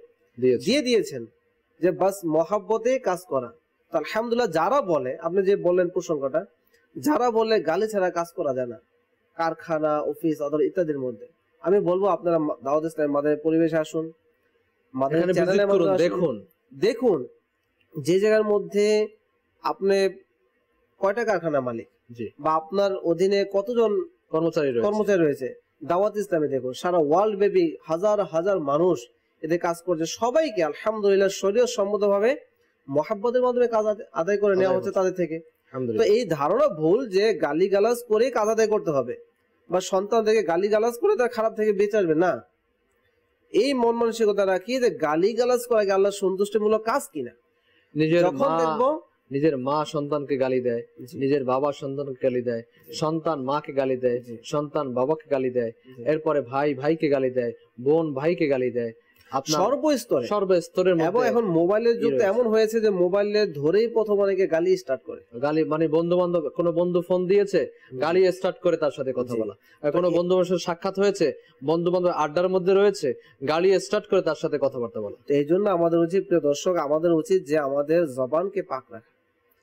দিয়ে দিয়েছেন যে বাস মহাব্বতে কাজ করা আলহামদুল্লাহ যারা বলে আপনি যে বললেন প্রসঙ্গটা যারা বলে গালি ছাড়া কাজ করা যায় না কারখানা অফিস আদালত ইত্যাদির মধ্যে আমি বলবো আপনারা দাওয়াত ইসলামের মাদের পরিবেশে আসুন দেখুন দেখুন যে জায়গার মধ্যে আপনি কয়টা কারখানা মালিক বা আপনার অধীনে কতজন কর্মচারী কর্মচারী রয়েছে দাওয়াত ইসলামে দেখো সারা ওয়ার্ল্ড ব্যাপী হাজার হাজার মানুষ এতে কাজ করছে সবাইকে আলহামদুলিল্লাহ শরীর সম্মত ভাবে মহাব্বতের মাধ্যমে কাজ আদায় করে নেওয়া হচ্ছে তাদের থেকে তো এই ধারণা ভুল যে গালি গালাজ করে কাজ আদায় করতে হবে বা সন্তান থেকে গালি গালাজ করে তার খারাপ থেকে বেঁচে আসবে না এই মন মানসিকতা রাখি যে গালি গালাজ করা আল্লাহ সন্তুষ্টিমূলক কাজ কিনা যখন দেখবো নিজের মা সন্তানকে গালি দেয় নিজের বাবা সন্তানকে গালি দেয় সন্তান মাকে গালি দেয় সন্তান বাবাকে গালি দেয় এরপরে ভাই ভাইকে গালি দেয় বোন ভাইকে গালি দেয় সর্বস্তরে সর্বস্তরের এবং এখন মোবাইলের যুগ এমন হয়েছে যে মোবাইলে ধরেই প্রথম অনেকে গালি স্টার্ট করে গালি মানে বন্ধু বান্ধব কোনো বন্ধু ফোন দিয়েছে গালি স্টার্ট করে তার সাথে কথা বলা কোনো বন্ধু বান্ধব সাক্ষাৎ হয়েছে বন্ধু বান্ধব আড্ডার মধ্যে রয়েছে গালি স্টার্ট করে তার সাথে কথাবার্তা বলা এই জন্য আমাদের উচিত প্রিয় দর্শক আমাদের উচিত যে আমাদের জবানকে পাক রাখা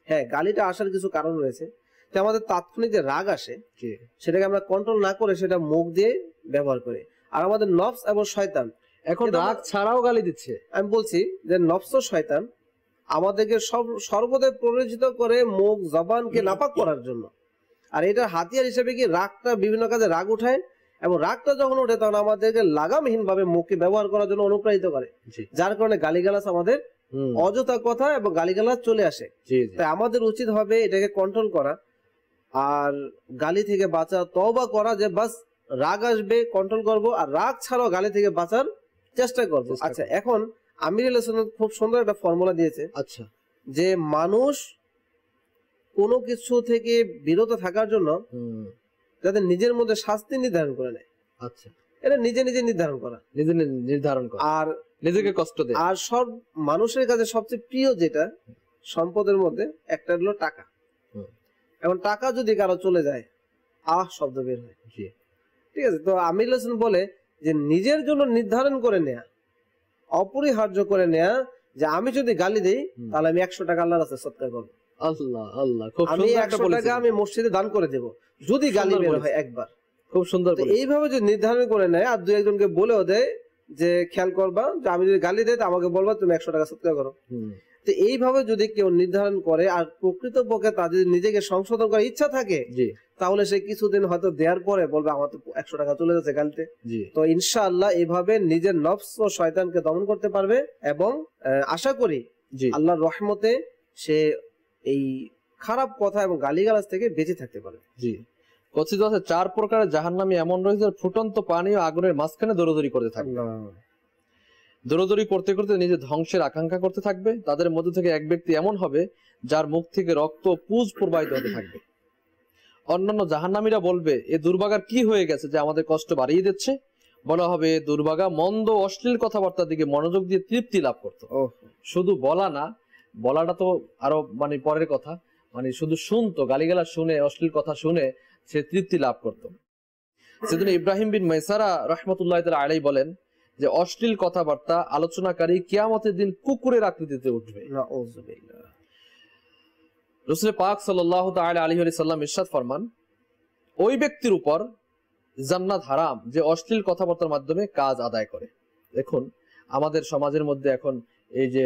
হ্যাঁ গালিটা আসার কিছু কারণ রয়েছে তো আমাদের তাৎক্ষণিক যে রাগ আসে সেটাকে আমরা কন্ট্রোল না করে সেটা মুখ দিয়ে ব্যবহার করে আর আমাদের নফস এবং শয়তান এখন রাগ ছাড়াও গালি দিচ্ছে আমি বলছি যে নফস শয়তান আমাদেরকে সব সর্বদাই প্ররোচিত করে মুখ জবানকে নাপাক করার জন্য আর এটা হাতিয়ার হিসেবে কি রাগটা বিভিন্ন কাজে রাগ উঠায় এবং রাগটা যখন ওঠে তখন আমাদেরকে লাগামহীন ভাবে মুখকে ব্যবহার করার জন্য অনুপ্রাণিত করে যার কারণে গালিগালাস আমাদের অযথা কথা এবং গালিগালাজ চলে আসে তাই আমাদের উচিত হবে এটাকে কন্ট্রোল করা আর গালি থেকে বাঁচা তবা করা যে বাস রাগ আসবে কন্ট্রোল করব আর রাগ ছাড়াও গালি থেকে বাঁচার চেষ্টা করব আচ্ছা এখন আমির খুব সুন্দর একটা ফর্মুলা দিয়েছে আচ্ছা যে মানুষ কোনো কিছু থেকে বিরত থাকার জন্য যাতে নিজের মধ্যে শাস্তি নির্ধারণ করে নেয় আচ্ছা এটা নিজে নিজে নির্ধারণ করা নিজে নির্ধারণ করা আর নিজেকে কষ্ট দেয় আর সব মানুষের কাছে সবচেয়ে প্রিয় যেটা সম্পদের মধ্যে একটা হলো টাকা এখন টাকা যদি কারো চলে যায় আহ শব্দ বের হয় ঠিক আছে তো আমির হোসেন বলে যে নিজের জন্য নির্ধারণ করে নেয়া অপরিহার্য করে নেয়া যে আমি যদি গালি দিই তাহলে আমি একশো টাকা আল্লাহ রাস্তায় সৎকার করবো আল্লাহ আল্লাহ আমি একশো টাকা আমি মসজিদে দান করে দেব যদি গালি বের হয় একবার খুব সুন্দর এইভাবে যদি নির্ধারণ করে নেয় আর দু একজনকে বলেও দেয় যে খেয়াল করবা যে আমি যদি গালি দেয় আমাকে বলবা তুমি একশো টাকা সৎকার করো তো এইভাবে যদি কেউ নির্ধারণ করে আর প্রকৃত পক্ষে তার যদি নিজেকে সংশোধন করার ইচ্ছা থাকে তাহলে সে কিছুদিন হয়তো দেওয়ার পরে বলবে আমার তো একশো টাকা চলে যাচ্ছে গালিতে তো ইনশাআল্লাহ এভাবে নিজের নফস ও শয়তানকে দমন করতে পারবে এবং আশা করি আল্লাহর রহমতে সে এই খারাপ কথা এবং গালিগালাজ থেকে বেঁচে থাকতে পারবে জি কথিত আছে চার প্রকারের জাহান নামে এমন রয়েছে ফুটন্ত পানি ও আগুনের মাঝখানে দৌড়দৌড়ি করতে থাকবে দৌড়দৌড়ি করতে করতে নিজে ধ্বংসের আকাঙ্ক্ষা করতে থাকবে তাদের মধ্যে থেকে এক ব্যক্তি এমন হবে যার মুখ থেকে রক্ত পুজ প্রবাহিত হতে থাকবে অন্যান্য জাহান্নামীরা বলবে এ দুর্ভাগার কি হয়ে গেছে যে আমাদের কষ্ট বাড়িয়ে দিচ্ছে বলা হবে দুর্ভাগা মন্দ অশ্লীল কথাবার্তার দিকে মনোযোগ দিয়ে তৃপ্তি লাভ করত শুধু বলা না বলাটা তো আরো মানে পরের কথা মানে শুধু শুনতো গালিগালা শুনে অশ্লীল কথা শুনে সে তৃপ্তি লাভ করত সেদিন ইব্রাহিম বিন মেসারা রহমতুল্লাহ তালা আলাই বলেন যে অশ্লীল কথাবার্তা আলোচনাকারী কিয়ামতের দিন কুকুরের আকৃতিতে উঠবে রসুল পাক সাল্লাহ তাল আলী সাল্লাম ইরশাদ ফরমান ওই ব্যক্তির উপর জান্নাত হারাম যে অশ্লীল কথাবার্তার মাধ্যমে কাজ আদায় করে দেখুন আমাদের সমাজের মধ্যে এখন এই যে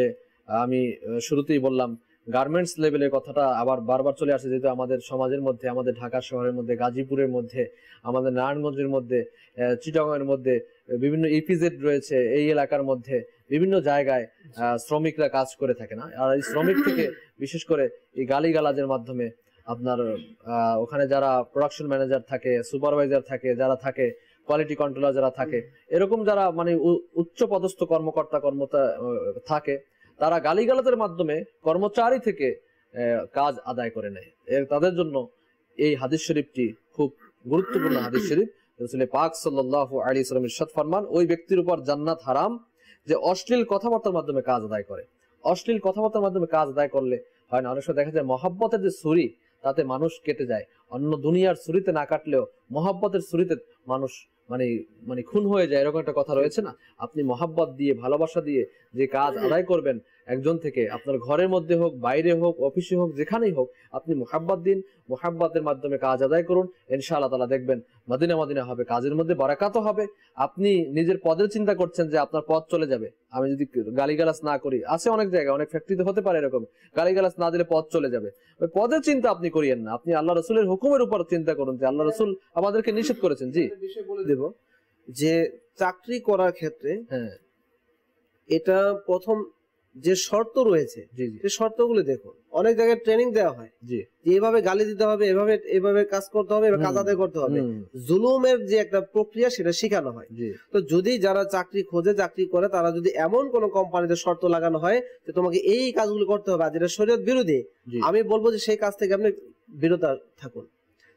আমি শুরুতেই বললাম গার্মেন্টস লেভেলের কথাটা আবার বারবার চলে আসে যেহেতু আমাদের সমাজের মধ্যে আমাদের ঢাকা শহরের মধ্যে গাজীপুরের মধ্যে আমাদের নারায়ণগঞ্জের মধ্যে চিটাগাঙের মধ্যে বিভিন্ন ইপিজেড e রয়েছে এই এলাকার মধ্যে বিভিন্ন জায়গায় শ্রমিকরা কাজ করে থাকে না আর এই শ্রমিক থেকে বিশেষ করে এই গালিগালাজের মাধ্যমে আপনার ওখানে যারা প্রোডাকশন ম্যানেজার থাকে সুপারভাইজার থাকে যারা থাকে কোয়ালিটি কন্ট্রোলার যারা থাকে এরকম যারা মানে উচ্চ পদস্থ কর্মকর্তা কর্মতা থাকে তারা গালিগালাজের মাধ্যমে কর্মচারী থেকে কাজ আদায় করে নেয় তাদের জন্য এই হাদিস শরীফটি খুব গুরুত্বপূর্ণ হাদিস শরীফ রসুল পাক সাল্লাহ আলী ইসলামের সৎ ফরমান ওই ব্যক্তির উপর জান্নাত হারাম যে অশ্লীল কথাবার্তার মাধ্যমে কাজ আদায় করে অশ্লীল কথাবার্তার মাধ্যমে কাজ আদায় করলে হয় না অনেক সময় দেখা যায় মহাব্বতের যে ছুরি তাতে মানুষ কেটে যায় অন্য দুনিয়ার ছুরিতে না কাটলেও মহাব্বতের ছুরিতে মানুষ মানে মানে খুন হয়ে যায় এরকম একটা কথা রয়েছে না আপনি মহাব্বত দিয়ে ভালোবাসা দিয়ে যে কাজ আদায় করবেন একজন থেকে আপনার ঘরের মধ্যে হোক বাইরে হোক অফিসে হোক যেখানেই হোক আপনি মোহাব্বাত দিন মোহাব্বাতের মাধ্যমে কাজ আদায় করুন ইনশাআল্লাহ তালা দেখবেন মদিনা মদিনা হবে কাজের মধ্যে বারাকাত হবে আপনি নিজের পদের চিন্তা করছেন যে আপনার পদ চলে যাবে আমি যদি গালিগালাস না করি আছে অনেক জায়গায় অনেক ফ্যাক্টরিতে হতে পারে এরকম গালিগালাস না দিলে পদ চলে যাবে পদের চিন্তা আপনি করিয়েন না আপনি আল্লাহ রসুলের হুকুমের উপর চিন্তা করুন যে আল্লাহ রসুল আমাদেরকে নিষেধ করেছেন জি বলে দেব যে চাকরি করার ক্ষেত্রে হ্যাঁ এটা প্রথম যে শর্ত রয়েছে সে শর্তগুলো দেখো অনেক জায়গায় ট্রেনিং দেওয়া হয় যে এভাবে গালি দিতে হবে এভাবে এভাবে কাজ করতে হবে কাজ আদায় করতে হবে জুলুমের যে একটা প্রক্রিয়া সেটা শেখানো হয় তো যদি যারা চাকরি খোঁজে চাকরি করে তারা যদি এমন কোন কোম্পানিতে শর্ত লাগানো হয় যে তোমাকে এই কাজগুলো করতে হবে আর যেটা শরীয়ত বিরোধী আমি বলবো যে সেই কাজ থেকে আপনি বিরত থাকুন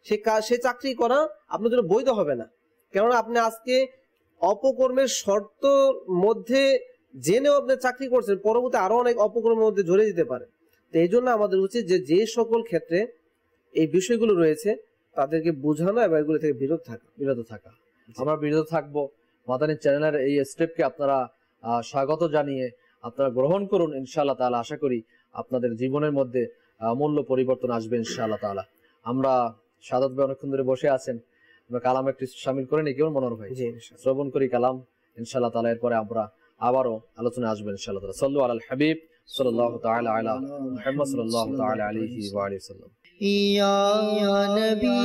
সে কাজ সে চাকরি করা আপনার জন্য বৈধ হবে না কেননা আপনি আজকে অপকর্মের শর্ত মধ্যে জেনেও আপনি চাকরি করছেন পরবর্তী আরো অনেক অপকর্মের মধ্যে ঝরে যেতে পারে তো এই জন্য আমাদের উচিত যে যে সকল ক্ষেত্রে এই বিষয়গুলো রয়েছে তাদেরকে বোঝানো এবং এগুলো থেকে বিরত থাকা বিরত থাকা আমরা বিরত থাকবো মাদানী চ্যানেলের এই স্টেপকে আপনারা স্বাগত জানিয়ে আপনারা গ্রহণ করুন ইনশাআল্লাহ তাহলে আশা করি আপনাদের জীবনের মধ্যে মূল্য পরিবর্তন আসবে ইনশাআল্লাহ তাআলা আমরা সাদত ভাই অনেকক্ষণ ধরে বসে আছেন আমরা কালাম একটু সামিল করে নিই কেমন মনোর ভাই শ্রবণ করি কালাম ইনশাআল্লাহ তাহলে এরপরে আমরা আবারও আলোচনা আসবে ইনশাআল্লাহ সল্লু আলাল হাবিব সাল্লাল্লাহু তাআলা আলা মুহাম্মদ সাল্লাল্লাহু তাআলা আলাইহি ওয়া আলিহি সাল্লাম ইয়া নবী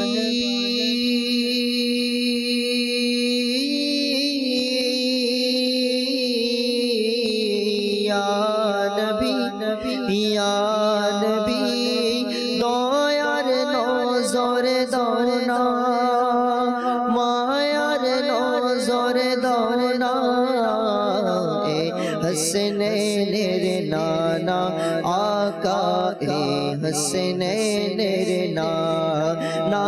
ইয়া নবী ইয়া নবী দয়ার নজর দনা हसनैर नाना आका ए हसनैर नाना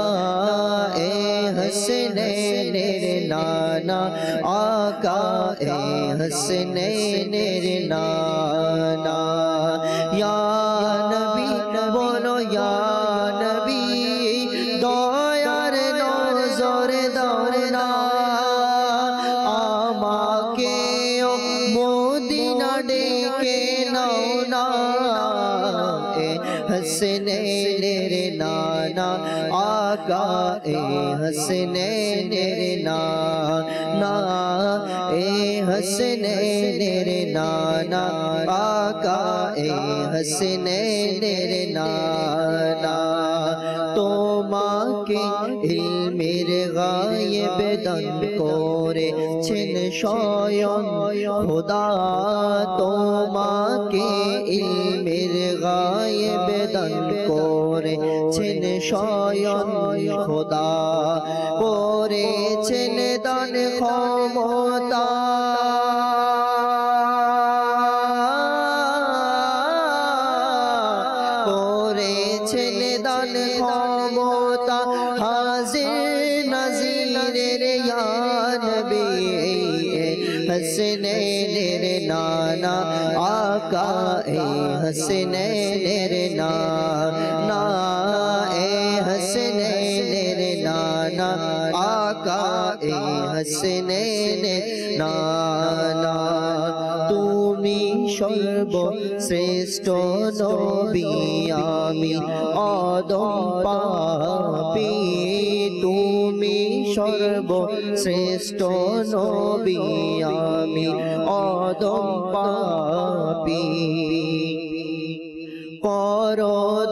ए हसनैर नाना आका ए हसनैर नाना ہنس نر نان ایسنے نر نان پاکا اے ہس نر تو ماں کے গায়ে বেদন করে ছিন স্বয়ং খোদা তোমাকে ইলমের বেদন করে ছিন স্বয়ং খোদা করেছেন দান ক্ষমতা हसने नेरे नाना ए हसने नेरे नाना आका ए हसने ने नाना তুমি সর্ব শ্রেষ্ঠ নবী আমি অদম পাপি তুমি সর্ব শ্রেষ্ঠ নবী আমি অদম পাপি করো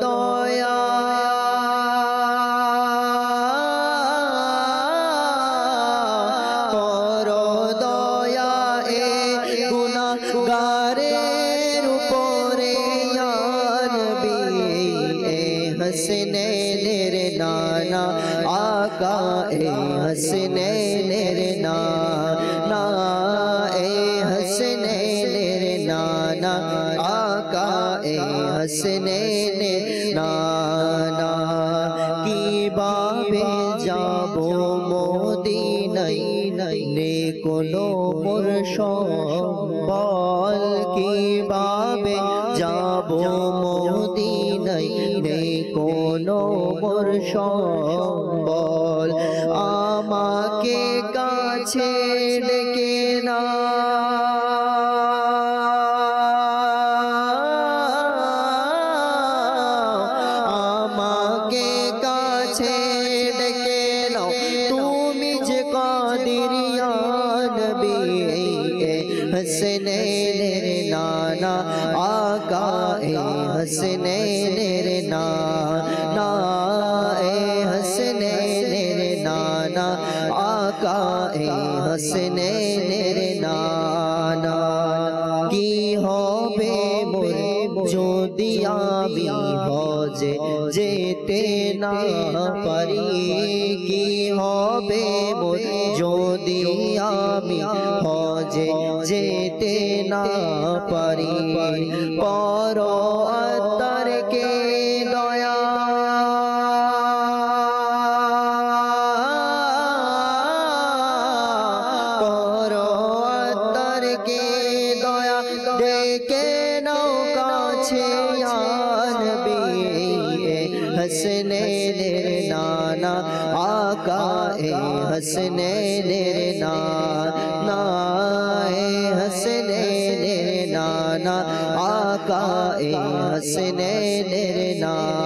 हसने नाना आका ए हसने नाना ए हसने नाना आका ए हसने नाना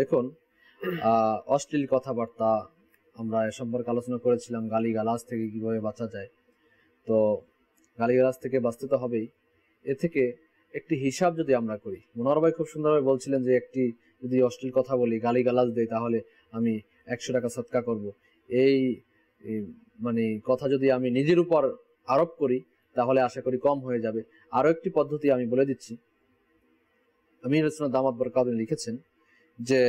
দেখুন অশ্লীল কথাবার্তা আমরা এ সম্পর্কে আলোচনা করেছিলাম গালি গালাজ থেকে কীভাবে বাঁচা যায় তো গালি গালাজ থেকে বাঁচতে তো হবেই এ থেকে একটি হিসাব যদি আমরা করি মনোহর ভাই খুব সুন্দরভাবে বলছিলেন যে একটি যদি অশ্লীল কথা বলি গালি গালাজ দিই তাহলে আমি একশো টাকা সৎকা করব এই মানে কথা যদি আমি নিজের উপর আরোপ করি তাহলে আশা করি কম হয়ে যাবে আরও একটি পদ্ধতি আমি বলে দিচ্ছি আমির হোসেন দামাত বরকাদ লিখেছেন যে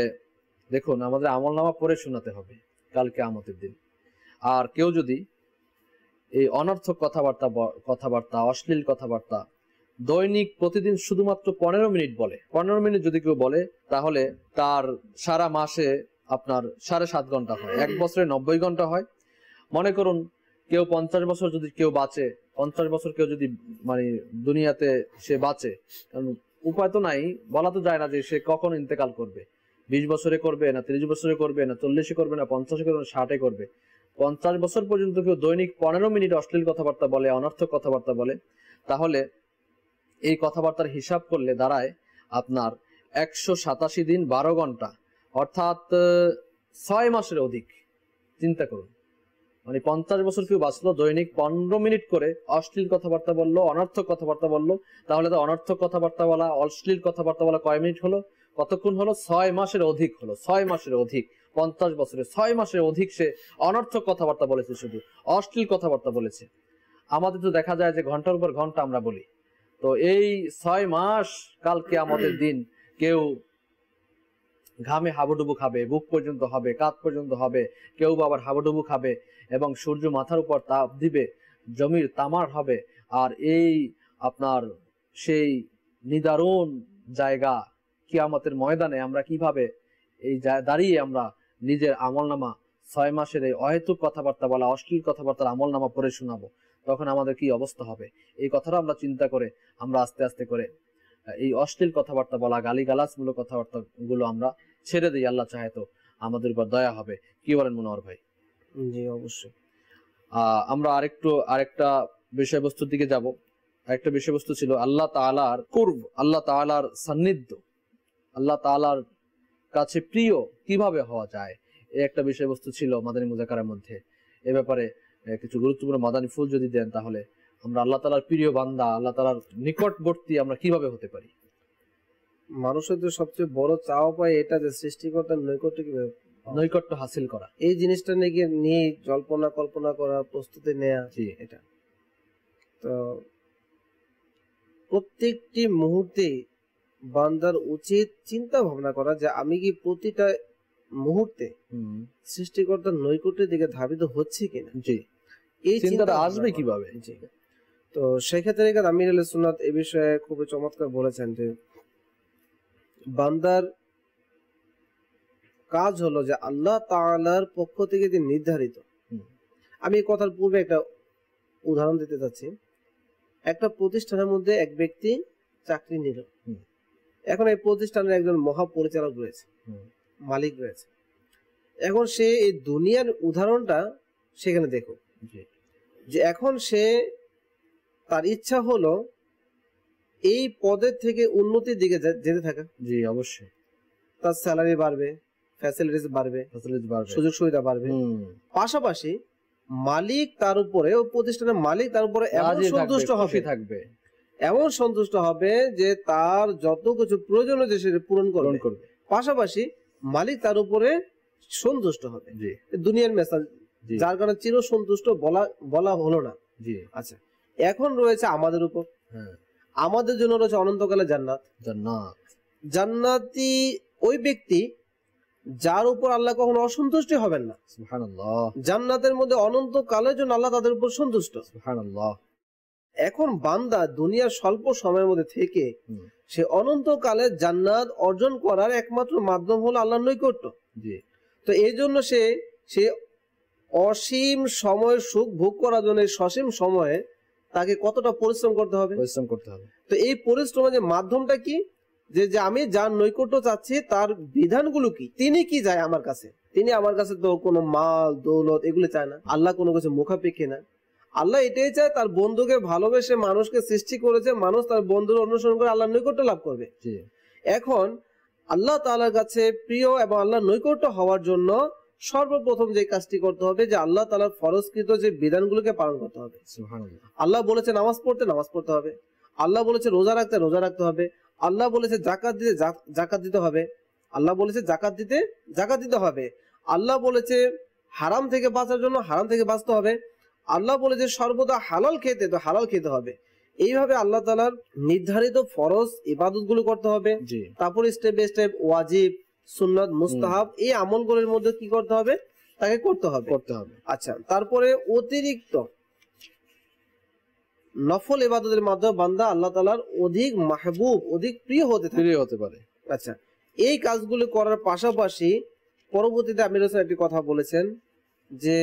দেখুন আমাদের আমল নামা পড়ে শোনাতে হবে কালকে আমতের দিন আর কেউ যদি এই অনর্থক কথাবার্তা কথাবার্তা অশ্লীল কথাবার্তা দৈনিক প্রতিদিন শুধুমাত্র পনেরো মিনিট বলে পনেরো মিনিট যদি কেউ বলে তাহলে তার সারা মাসে আপনার সাড়ে সাত ঘন্টা হয় এক বছরে নব্বই ঘন্টা হয় মনে করুন কেউ পঞ্চাশ বছর যদি কেউ বাঁচে পঞ্চাশ বছর কেউ যদি মানে দুনিয়াতে সে বাঁচে কারণ উপায় তো নাই বলা তো যায় না যে সে কখন ইন্তেকাল করবে বিশ বছরে করবে না তিরিশ বছরে করবে না চল্লিশে করবে না পঞ্চাশে করবে না ষাটে করবে পঞ্চাশ বছর পর্যন্ত কেউ দৈনিক পনেরো মিনিট অশ্লীল কথাবার্তা বলে অনর্থক কথাবার্তা বলে তাহলে এই কথাবার্তার হিসাব করলে দাঁড়ায় আপনার একশো সাতাশি দিন বারো ঘন্টা অর্থাৎ ছয় মাসের অধিক চিন্তা করুন মানে পঞ্চাশ বছর কেউ বাঁচলো দৈনিক পনেরো মিনিট করে অশ্লীল কথাবার্তা বললো অনর্থক কথাবার্তা বললো তাহলে তো অনর্থক কথাবার্তা বলা অশ্লীল কথাবার্তা বলা কয় মিনিট হলো কতক্ষণ হলো ছয় মাসের অধিক হলো ছয় মাসের অধিক পঞ্চাশ বছরে ছয় মাসের অধিক সে অনর্থক কথাবার্তা বলেছে শুধু অশ্লীল কথাবার্তা বলেছে আমাদের তো দেখা যায় যে ঘন্টার উপর ঘন্টা আমরা বলি তো এই ছয় মাস কালকে আমাদের দিন কেউ ঘামে হাবুডুবু খাবে বুক পর্যন্ত হবে কাত পর্যন্ত হবে কেউ আবার হাবুডুবু খাবে এবং সূর্য মাথার উপর তাপ দিবে জমির তামার হবে আর এই আপনার সেই নিদারুণ জায়গা আমাদের ময়দানে আমরা কিভাবে এই দাঁড়িয়ে আমরা নিজের আমলনামা ছয় মাসের এই অহেতুক কথাবার্তা বলা অশ্লীল কথাবার্তার আমলনামা পড়ে শোনাবো তখন আমাদের কি অবস্থা হবে এই কথাটা আমরা চিন্তা করে আমরা আস্তে আস্তে করে এই অশ্লীল কথাবার্তা বলা গালিগালাজমূলক কথাবার্তা গুলো আমরা ছেড়ে দিই আল্লাহ চাহে তো আমাদের উপর দয়া হবে কি বলেন মনোহর ভাই জি অবশ্যই আমরা আরেকটু আরেকটা বিষয়বস্তুর দিকে যাব একটা বিষয়বস্তু ছিল আল্লাহ তালার কুর্ব আল্লাহ তালার সান্নিধ্য আল্লাহ তালার কাছে প্রিয় কিভাবে হওয়া যায় এই একটা বিষয়বস্তু ছিল মাদানী মুজাকারের মধ্যে এ ব্যাপারে কিছু গুরুত্বপূর্ণ মাদানী ফুল যদি দেন তাহলে আমরা আল্লাহ তালার প্রিয় বান্দা আল্লাহ তালার নিকটবর্তী আমরা কিভাবে হতে পারি মানুষের যে সবচেয়ে বড় চাওয়া পায় এটা যে সৃষ্টিকর্তার নৈকট্য কিভাবে নৈকট্য হাসিল করা এই জিনিসটা নিয়ে গিয়ে নিয়ে জল্পনা কল্পনা করা প্রস্তুতি নেয়া জি এটা তো প্রত্যেকটি মুহূর্তে বান্দার উচিত চিন্তা ভাবনা করা যে আমি কি প্রতিটা মুহূর্তে সৃষ্টিকর্তার নৈকট্যের দিকে ধাবিত হচ্ছে কিনা জি এই চিন্তাটা আসবে কিভাবে জি তো সেক্ষেত্রে আমিরুল সুনাত এ বিষয়ে খুবই চমৎকার বলেছেন যে বান্দার কাজ হলো যে আল্লাহ তাআলার পক্ষ থেকে যে নির্ধারিত আমি কথার পূর্বে একটা উদাহরণ দিতে চাচ্ছি একটা প্রতিষ্ঠানের মধ্যে এক ব্যক্তি চাকরি নিল এখন এই প্রতিষ্ঠানের একজন মহাপরিচালক রয়েছে মালিক রয়েছে এখন সে এই দুনিয়ার উদাহরণটা সেখানে দেখো যে এখন সে তার ইচ্ছা হলো এই পদের থেকে উন্নতির দিকে যেতে থাকা জি অবশ্যই তার স্যালারি বাড়বে ফ্যাসিলিটিস বাড়বে ফ্যাসিলিটিস বাড়বে সুযোগ সুবিধা বাড়বে পাশাপাশি মালিক তার উপরে ও প্রতিষ্ঠানের মালিক তার উপরে এমন সন্তুষ্ট হবে থাকবে এমন সন্তুষ্ট হবে যে তার যত কিছু প্রয়োজন হয়েছে সেটা পূরণ করবে পাশাপাশি মালিক তার উপরে সন্তুষ্ট হবে দুনিয়ার মেসাল যার কারণে চির সন্তুষ্ট বলা বলা হলো না জি আচ্ছা এখন রয়েছে আমাদের উপর হ্যাঁ। আমাদের জন্য রয়েছে অনন্তকালে জান্নাত জান্নাত জান্নাতি ওই ব্যক্তি যার উপর আল্লাহ কখনো অসন্তুষ্টি হবেন না জান্নাতের মধ্যে অনন্তকালের জন্য আল্লাহ তাদের উপর সন্তুষ্ট এখন বান্দা দুনিয়ার স্বল্প সময়ের মধ্যে থেকে সে অনন্তকালে জান্নাত অর্জন করার একমাত্র মাধ্যম হলো আল্লাহ নৈকট্য তো এই জন্য সে সে অসীম সময় সুখ ভোগ করার জন্য সসীম সময়ে তাকে কতটা পরিশ্রম করতে হবে পরিশ্রম করতে হবে তো এই পরিশ্রমের যে মাধ্যমটা কি যে যে আমি যার নৈকট্য চাচ্ছি তার বিধানগুলো কি তিনি কি যায় আমার কাছে তিনি আমার কাছে তো কোনো মাল দৌলত এগুলো চায় না আল্লাহ কোনো কিছু মুখাপেক্ষী না আল্লাহ এটাই চায় তার বন্ধুকে ভালোবেসে মানুষকে সৃষ্টি করেছে মানুষ তার বন্ধুর অনুসরণ করে আল্লাহ নৈকট্য লাভ করবে এখন আল্লাহ তালার কাছে প্রিয় এবং আল্লাহ নৈকট্য হওয়ার জন্য সর্বপ্রথম যে কাজটি করতে হবে যে আল্লাহ তালার ফরজকৃত যে বিধানগুলোকে পালন করতে হবে আল্লাহ বলেছে নামাজ পড়তে নামাজ পড়তে হবে আল্লাহ বলেছে রোজা রাখতে রোজা রাখতে হবে আল্লাহ বলেছে জাকাত দিতে জাকাত দিতে হবে আল্লাহ বলেছে জাকাত দিতে জাকাত দিতে হবে আল্লাহ বলেছে হারাম থেকে বাঁচার জন্য হারাম থেকে বাঁচতে হবে আল্লাহ বলেছে সর্বদা হালাল খেতে তো হালাল খেতে হবে এইভাবে আল্লাহ তালার নির্ধারিত ফরজ ইবাদত গুলো করতে হবে তারপরে স্টেপ বাই স্টেপ ওয়াজিব সুন্নাত মুস্তাহাব এই আমলগুলোর মধ্যে কি করতে হবে তাকে করতে হবে করতে হবে আচ্ছা তারপরে অতিরিক্ত নফল এবাদতের মাধ্যমে বান্দা আল্লাহ তালার অধিক মাহবুব অধিক প্রিয় হতে প্রিয় হতে পারে আচ্ছা এই কাজগুলো করার পাশাপাশি পরবর্তীতে আমির হোসেন একটি কথা বলেছেন যে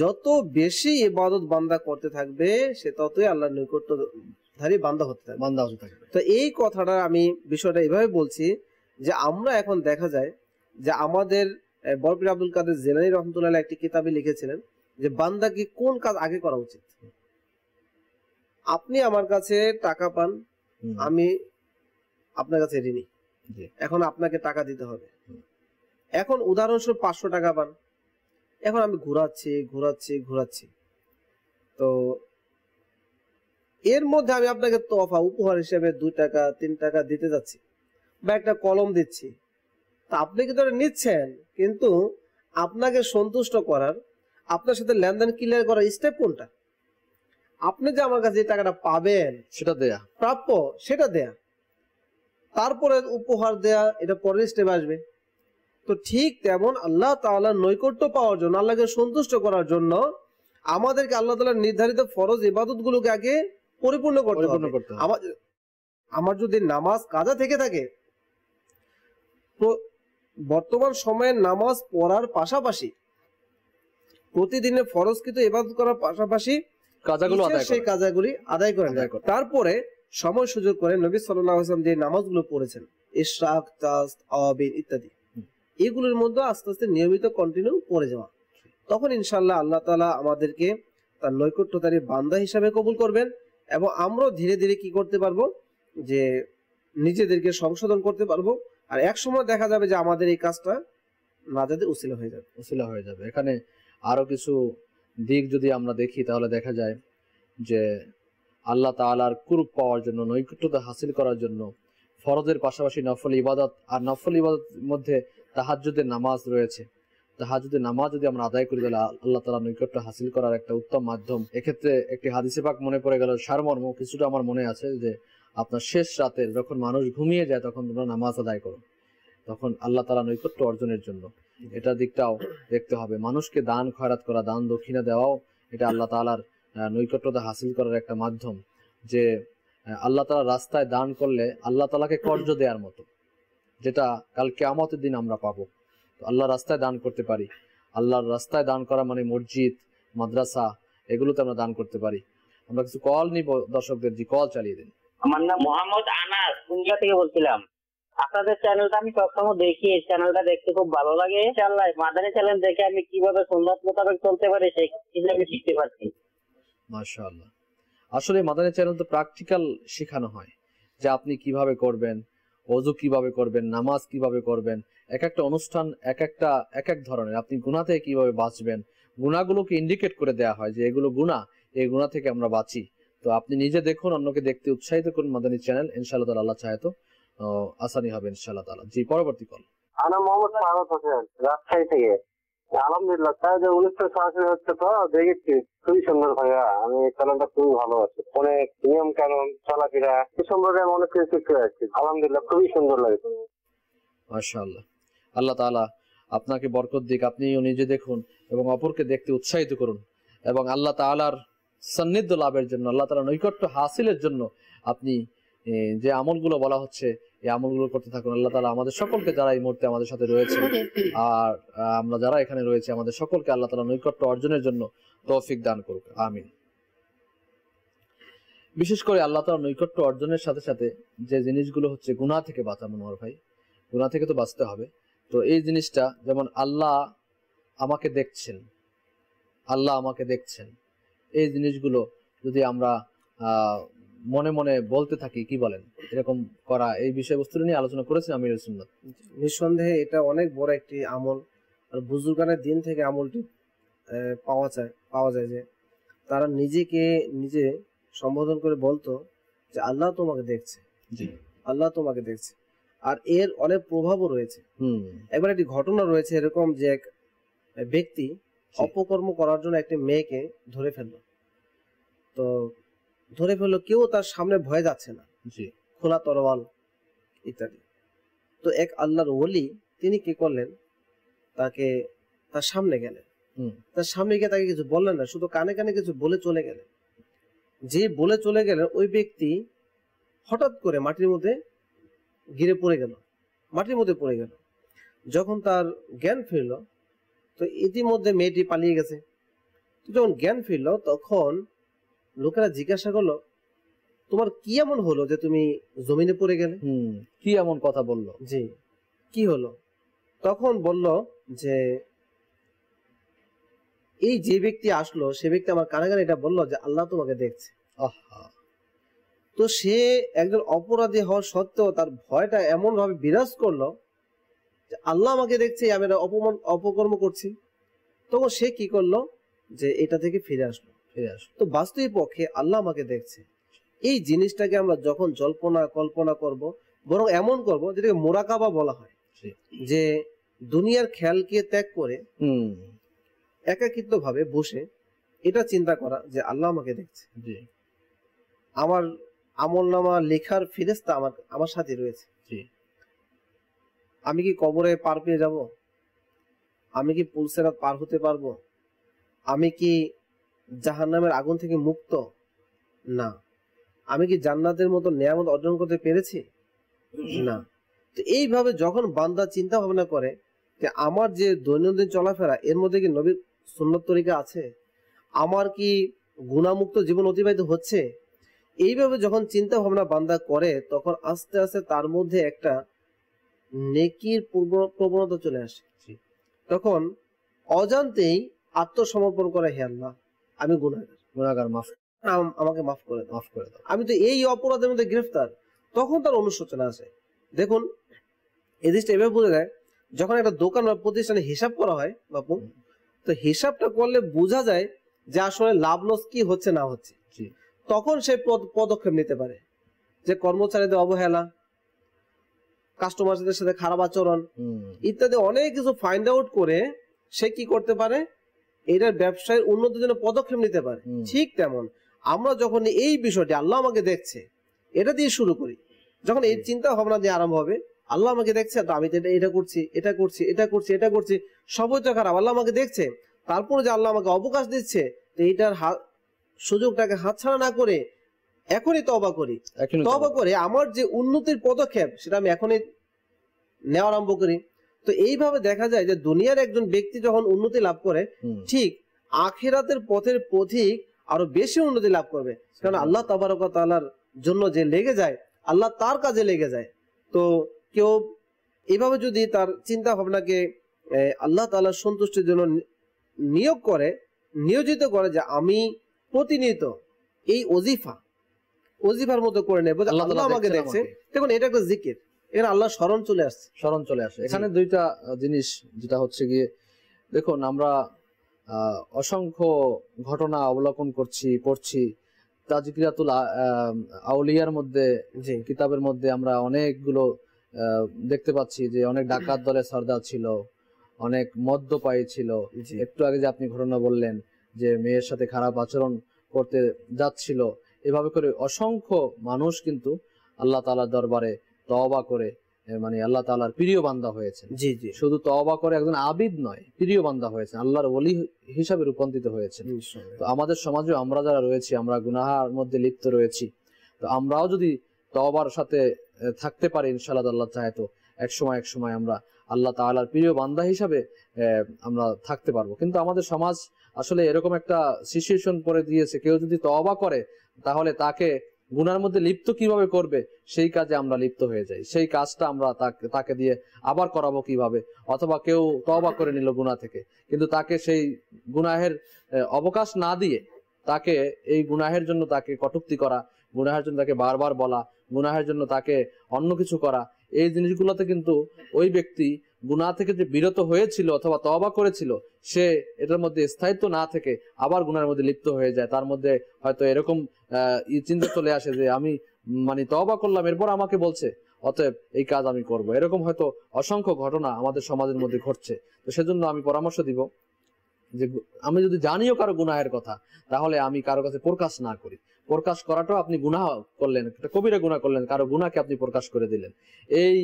যত বেশি এবাদত বান্দা করতে থাকবে সে ততই আল্লাহর নৈকট্যধারী বান্দা হতে থাকবে বান্দা হতে থাকবে তো এই কথাটা আমি বিষয়টা এভাবে বলছি যে আমরা এখন দেখা যায় যে আমাদের বরপির আব্দুল কাদের জেলানি রহমতুল্লাহ একটি কিতাবে লিখেছিলেন যে বান্দাকে কোন কাজ আগে করা উচিত আপনি আমার কাছে টাকা পান আমি আপনার কাছে ঋণী এখন আপনাকে টাকা দিতে হবে এখন উদাহরণস্বরূপ পাঁচশো টাকা পান এখন আমি ঘুরাচ্ছি ঘুরাচ্ছি ঘুরাচ্ছি তো এর মধ্যে আমি আপনাকে তফা উপহার হিসেবে দুই টাকা তিন টাকা দিতে যাচ্ছি বা একটা কলম দিচ্ছি তা আপনি কিন্তু নিচ্ছেন কিন্তু আপনাকে সন্তুষ্ট করার আপনার সাথে লেনদেন ক্লিয়ার করার স্টেপ কোনটা আপনি যে আমার কাছে টাকাটা পাবেন সেটা দেয়া প্রাপ্য সেটা দেয়া তারপরে উপহার দেয়া এটা পরের স্টেপ আসবে তো ঠিক তেমন আল্লাহ তাআলার নৈকট্য পাওয়ার জন্য আল্লাহকে সন্তুষ্ট করার জন্য আমাদেরকে আল্লাহ তাআলার নির্ধারিত ফরজ ইবাদতগুলোকে আগে পরিপূর্ণ করতে হবে আমার যদি নামাজ কাজা থেকে থাকে তো বর্তমান সময়ে নামাজ পড়ার পাশাপাশি প্রতিদিনে ফরজকৃত ইবাদত করার পাশাপাশি কাজাগুলো সেই কাজাগুলি আদায় করেন তারপরে সময় সুযোগ করে নবী সাল্লাল্লাহু আলাইহি সাল্লাম যে নামাজগুলো পড়েছেন ইশরাক তাসত আবিন ইত্যাদি এগুলোর মধ্যে আস্তে আস্তে নিয়মিত কন্টিনিউ পড়ে যাওয়া তখন ইনশাল্লাহ আল্লাহ তালা আমাদেরকে তার নৈকট্যতারী বান্দা হিসাবে কবুল করবেন এবং আমরাও ধীরে ধীরে কি করতে পারবো যে নিজেদেরকে সংশোধন করতে পারবো আর এক সময় দেখা যাবে যে আমাদের এই কাজটা নাজাদের উসিলা হয়ে যাবে উসিলা হয়ে যাবে এখানে আরো কিছু দিক যদি আমরা দেখি তাহলে দেখা যায় যে আল্লাহ তালার কুরুপ পাওয়ার জন্য নৈকট্যতা হাসিল করার জন্য ফরজের পাশাপাশি নফল ইবাদত আর নফল ইবাদত মধ্যে তাহাজুদের নামাজ রয়েছে তাহাজুদের নামাজ যদি আমরা আদায় করি তাহলে আল্লাহ তালা নৈকট্য হাসিল করার একটা উত্তম মাধ্যম এক্ষেত্রে একটি হাদিসে পাক মনে পড়ে গেল সারমর্ম কিছুটা আমার মনে আছে যে আপনার শেষ রাতে যখন মানুষ ঘুমিয়ে যায় তখন তোমরা নামাজ আদায় করো তখন আল্লাহ তালা নৈকট্য অর্জনের জন্য এটা দিকটাও দেখতে হবে মানুষকে দান খয়রাত করা দান দক্ষিণা দেওয়াও এটা আল্লাহ তালার নৈকট্যতা হাসিল করার একটা মাধ্যম যে আল্লাহ তালা রাস্তায় দান করলে আল্লাহ তালাকে কর্য দেওয়ার মতো যেটা কালকে আমাতের দিন আমরা পাবো তো আল্লাহ রাস্তায় দান করতে পারি আল্লাহর রাস্তায় দান করা মানে মসজিদ মাদ্রাসা এগুলোতে আমরা দান করতে পারি আমরা কিছু কল নিব দর্শকদের যে কল চালিয়ে দিন আমার নাম মোহাম্মদ আনাস কুমিল্লা থেকে বলছিলাম আপনাদের চ্যানেলটা আমি সবসময় দেখি এই চ্যানেলটা দেখতে খুব ভালো লাগে ইনশাল্লাহ চ্যানেল দেখে আমি কিভাবে সুন্দর মোতাবেক চলতে পারি সে কিছু আমি শিখতে পারছি মাশাআল্লাহ আসলে মাদানি চ্যানেল তো প্র্যাকটিক্যাল শেখানো হয় যে আপনি কিভাবে করবেন অজু কিভাবে করবেন নামাজ কিভাবে করবেন এক একটা অনুষ্ঠান এক একটা এক এক ধরনের আপনি গুণা থেকে কিভাবে বাঁচবেন গুণাগুলোকে ইন্ডিকেট করে দেয়া হয় যে এগুলো গুণা এই গুণা থেকে আমরা বাঁচি তো আপনি নিজে দেখুন অন্যকে দেখতে উৎসাহিত করুন মাদানী চ্যানেল ইনশাল্লাহ তাআলা আল্লাহ চাহে তো আসানি হবে ইনশাআল্লাহ তাআলা জি পরবর্তী কল আমি মোহাম্মদ ফারুক হোসেন রাজশাহী থেকে আলহামদুলিল্লাহ তাই যে অনুষ্ঠান সরাসরি হচ্ছে তো দেখেছি খুবই সুন্দর ভাইয়া আমি চ্যানেলটা খুবই ভালো ভালোবাসি অনেক নিয়ম কানুন চলাফেরা এ সম্পর্কে আমি অনেক কিছু শিখতে পারছি আলহামদুলিল্লাহ খুবই সুন্দর লাগে মাশাআল্লাহ আল্লাহ তাআলা আপনাকে বরকত দিক আপনি নিজে দেখুন এবং অপরকে দেখতে উৎসাহিত করুন এবং আল্লাহ তাআলার সান্নিধ্য লাভের জন্য আল্লাহ তালা নৈকট্য হাসিলের জন্য আপনি যে আমলগুলো বলা হচ্ছে এই আমলগুলো করতে থাকুন আল্লাহ তালা আমাদের সকলকে যারা এই মুহূর্তে আমাদের সাথে রয়েছে আর আমরা যারা এখানে রয়েছে আমাদের সকলকে আল্লাহ তালা নৈকট্য অর্জনের জন্য তৌফিক দান করুক আমিন বিশেষ করে আল্লাহ তালা নৈকট্য অর্জনের সাথে সাথে যে জিনিসগুলো হচ্ছে গুণা থেকে বাঁচা মনোয়ার ভাই গুণা থেকে তো বাঁচতে হবে তো এই জিনিসটা যেমন আল্লাহ আমাকে দেখছেন আল্লাহ আমাকে দেখছেন এই জিনিসগুলো যদি আমরা মনে মনে বলতে থাকি কি বলেন এরকম করা এই বিষয়বস্তু নিয়ে আলোচনা করেছেন আমির সুন্নাত নিঃসন্দেহে এটা অনেক বড় একটি আমল আর বুজুর্গানের দিন থেকে আমলটি পাওয়া যায় পাওয়া যায় যে তারা নিজেকে নিজে সম্বোধন করে বলতো যে আল্লাহ তোমাকে দেখছে আল্লাহ তোমাকে দেখছে আর এর অনেক প্রভাবও রয়েছে একবার একটি ঘটনা রয়েছে এরকম যে এক ব্যক্তি অপকর্ম করার জন্য একটি মেয়েকে ধরে ফেললো তো ধরে ফেললো কেউ তার সামনে ভয় যাচ্ছে না খোলা তরোয়াল ইত্যাদি তো এক আল্লাহর ওলি তিনি কি করলেন তাকে তার সামনে গেলেন তার সামনে গিয়ে তাকে কিছু বললেন না শুধু কানে কানে কিছু বলে চলে গেলেন যে বলে চলে গেলেন ওই ব্যক্তি হঠাৎ করে মাটির মধ্যে গিরে পড়ে গেল মাটির মধ্যে পড়ে গেল যখন তার জ্ঞান ফিরল তো ইতিমধ্যে মেয়েটি পালিয়ে গেছে যখন জ্ঞান ফিরল তখন লোকেরা জিজ্ঞাসা করলো তোমার কি এমন হলো যে তুমি জমিনে পড়ে গেলে কি এমন কথা বললো জি কি হলো তখন বলল যে এই যে ব্যক্তি আসলো সে ব্যক্তি আমার কারাগারে এটা বলল যে আল্লাহ তোমাকে দেখছে তো সে একজন অপরাধী হওয়া সত্ত্বেও তার ভয়টা এমন ভাবে বিরাজ করলো যে আল্লাহ আমাকে দেখছে আমি অপমান অপকর্ম করছি তখন সে কি করলো যে এটা থেকে ফিরে আসলো ফিরে আসলো তো বাস্তবিক পক্ষে আল্লাহ আমাকে দেখছে এই জিনিসটাকে আমরা যখন জল্পনা কল্পনা করব বরং এমন করব যেটাকে মোরাকাবা বলা হয় যে দুনিয়ার খেয়ালকে ত্যাগ করে একাকৃত ভাবে বসে এটা চিন্তা করা যে আল্লাহ আমাকে দেখছে আমার আমল নামা লেখার ফিরেস্তা আমার আমার সাথে রয়েছে আমি কি কবরে পার পেয়ে যাব আমি কি পুলসেরাত পার হতে পারবো আমি কি জাহান্নামের আগুন থেকে মুক্ত না আমি কি জান্নাতের মতো নিয়ামত অর্জন করতে পেরেছি না তো এইভাবে যখন বান্দা চিন্তা ভাবনা করে যে আমার যে দৈনন্দিন চলাফেরা এর মধ্যে কি নবীর সুন্নত তরিকা আছে আমার কি গুণামুক্ত জীবন অতিবাহিত হচ্ছে এইভাবে যখন চিন্তা ভাবনা বান্দা করে তখন আস্তে আস্তে তার মধ্যে একটা নেকির পূর্ব প্রবণতা চলে আসে তখন অজান্তেই আত্মসমর্পণ করে হে আল্লাহ আমি গুণাগার গুণাগার মাফ আমাকে মাফ করে মাফ করে দাও আমি তো এই অপরাধের মধ্যে গ্রেফতার তখন তার অনুশোচনা আছে দেখুন এই দৃষ্টি এভাবে বোঝা যায় যখন একটা দোকান বা প্রতিষ্ঠানে হিসাব করা হয় বাপু তো হিসাবটা করলে বোঝা যায় যে আসলে লাভ লস কি হচ্ছে না হচ্ছে তখন সে পদক্ষেপ নিতে পারে যে কর্মচারীদের অবহেলা কাস্টমারদের সাথে খারাপ আচরণ ইত্যাদি অনেক কিছু ফাইন্ড আউট করে সে কি করতে পারে এটার ব্যবসায় উন্নতির জন্য পদক্ষেপ নিতে পারে ঠিক তেমন আমরা যখন এই বিষয়টি আল্লাহ আমাকে দেখছে এটা দিয়ে শুরু করি যখন এই চিন্তা ভাবনা দিয়ে আরম্ভ হবে আল্লাহ আমাকে দেখছে আমি তো এটা করছি এটা করছি এটা করছি এটা করছি সবই তো খারাপ আল্লাহ আমাকে দেখছে তারপরে যে আল্লাহ আমাকে অবকাশ দিচ্ছে তো এইটার সুযোগটাকে হাতছাড়া না করে এখনই তবা করি তবা করে আমার যে উন্নতির পদক্ষেপ সেটা আমি এখনই নেওয়া আরম্ভ করি তো এইভাবে দেখা যায় যে দুনিয়ার একজন ব্যক্তি যখন উন্নতি লাভ করে ঠিক আখেরাতের পথের পথিক আরো বেশি উন্নতি লাভ করবে কারণ আল্লাহ তাবারক তালার জন্য যে লেগে যায় আল্লাহ তার কাজে লেগে যায় তো কেউ এভাবে যদি তার চিন্তা ভাবনাকে আল্লাহ তালার সন্তুষ্টির জন্য নিয়োগ করে নিয়োজিত করে যে আমি প্রতিনিয়ত এই অজিফা ওজিফার মতো করে নেবো আল্লাহ আমাকে দেখছে দেখুন এটা একটা জিকির এখানে আল্লাহ স্মরণ চলে আসছে স্মরণ চলে আসে এখানে দুইটা জিনিস যেটা হচ্ছে গিয়ে দেখুন আমরা অসংখ্য ঘটনা অবলোকন করছি পড়ছি তাজিকিরাতুল আউলিয়ার মধ্যে কিতাবের মধ্যে আমরা অনেকগুলো দেখতে পাচ্ছি যে অনেক ডাকাত দলে সর্দার ছিল অনেক মদ্যপায়ী ছিল একটু আগে যে আপনি ঘটনা বললেন যে মেয়ের সাথে খারাপ আচরণ করতে যাচ্ছিল এভাবে করে অসংখ্য মানুষ কিন্তু আল্লাহ তালার দরবারে তওবা করে মানে আল্লাহ তালার প্রিয় বান্দা হয়েছে জি জি শুধু তওবা করে একজন আবিদ নয় প্রিয় বান্দা হয়েছে আল্লাহর ওলি হিসাবে রূপান্তরিত হয়েছে তো আমাদের সমাজে আমরা যারা রয়েছি আমরা গুনাহার মধ্যে লিপ্ত রয়েছি তো আমরাও যদি তওবার সাথে থাকতে পারি ইনশাআল্লাহ আল্লাহ চাহে তো এক সময় এক সময় আমরা আল্লাহ তাআলার প্রিয় বান্দা হিসাবে আমরা থাকতে পারবো কিন্তু আমাদের সমাজ আসলে এরকম একটা সিচুয়েশন করে দিয়েছে কেউ যদি তওবা করে তাহলে তাকে গুনার মধ্যে লিপ্ত কিভাবে করবে সেই কাজে আমরা লিপ্ত হয়ে যাই সেই কাজটা আমরা তাকে তাকে দিয়ে আবার করাবো কিভাবে অথবা কেউ তবা করে নিল গুণা থেকে কিন্তু তাকে সেই গুনাহের অবকাশ না দিয়ে তাকে এই গুনাহের জন্য তাকে কটুক্তি করা গুনাহের জন্য তাকে বারবার বলা গুনাহের জন্য তাকে অন্য কিছু করা এই জিনিসগুলোতে কিন্তু ওই ব্যক্তি গুণা থেকে যে বিরত হয়েছিল অথবা তবা করেছিল সে এটার মধ্যে স্থায়িত্ব না থেকে আবার গুণার মধ্যে লিপ্ত হয়ে যায় তার মধ্যে হয়তো এরকম চিন্তা চলে আসে যে আমি মানে তবা করলাম এরপর আমাকে বলছে অতএব এই কাজ আমি করব এরকম হয়তো অসংখ্য ঘটনা আমাদের সমাজের মধ্যে ঘটছে তো সেজন্য আমি পরামর্শ দিব যে আমি যদি জানিও কারো গুনাহের কথা তাহলে আমি কারো কাছে প্রকাশ না করি প্রকাশ করাটাও আপনি গুণা করলেন কবিরা গুণা করলেন কারো গুণাকে আপনি প্রকাশ করে দিলেন এই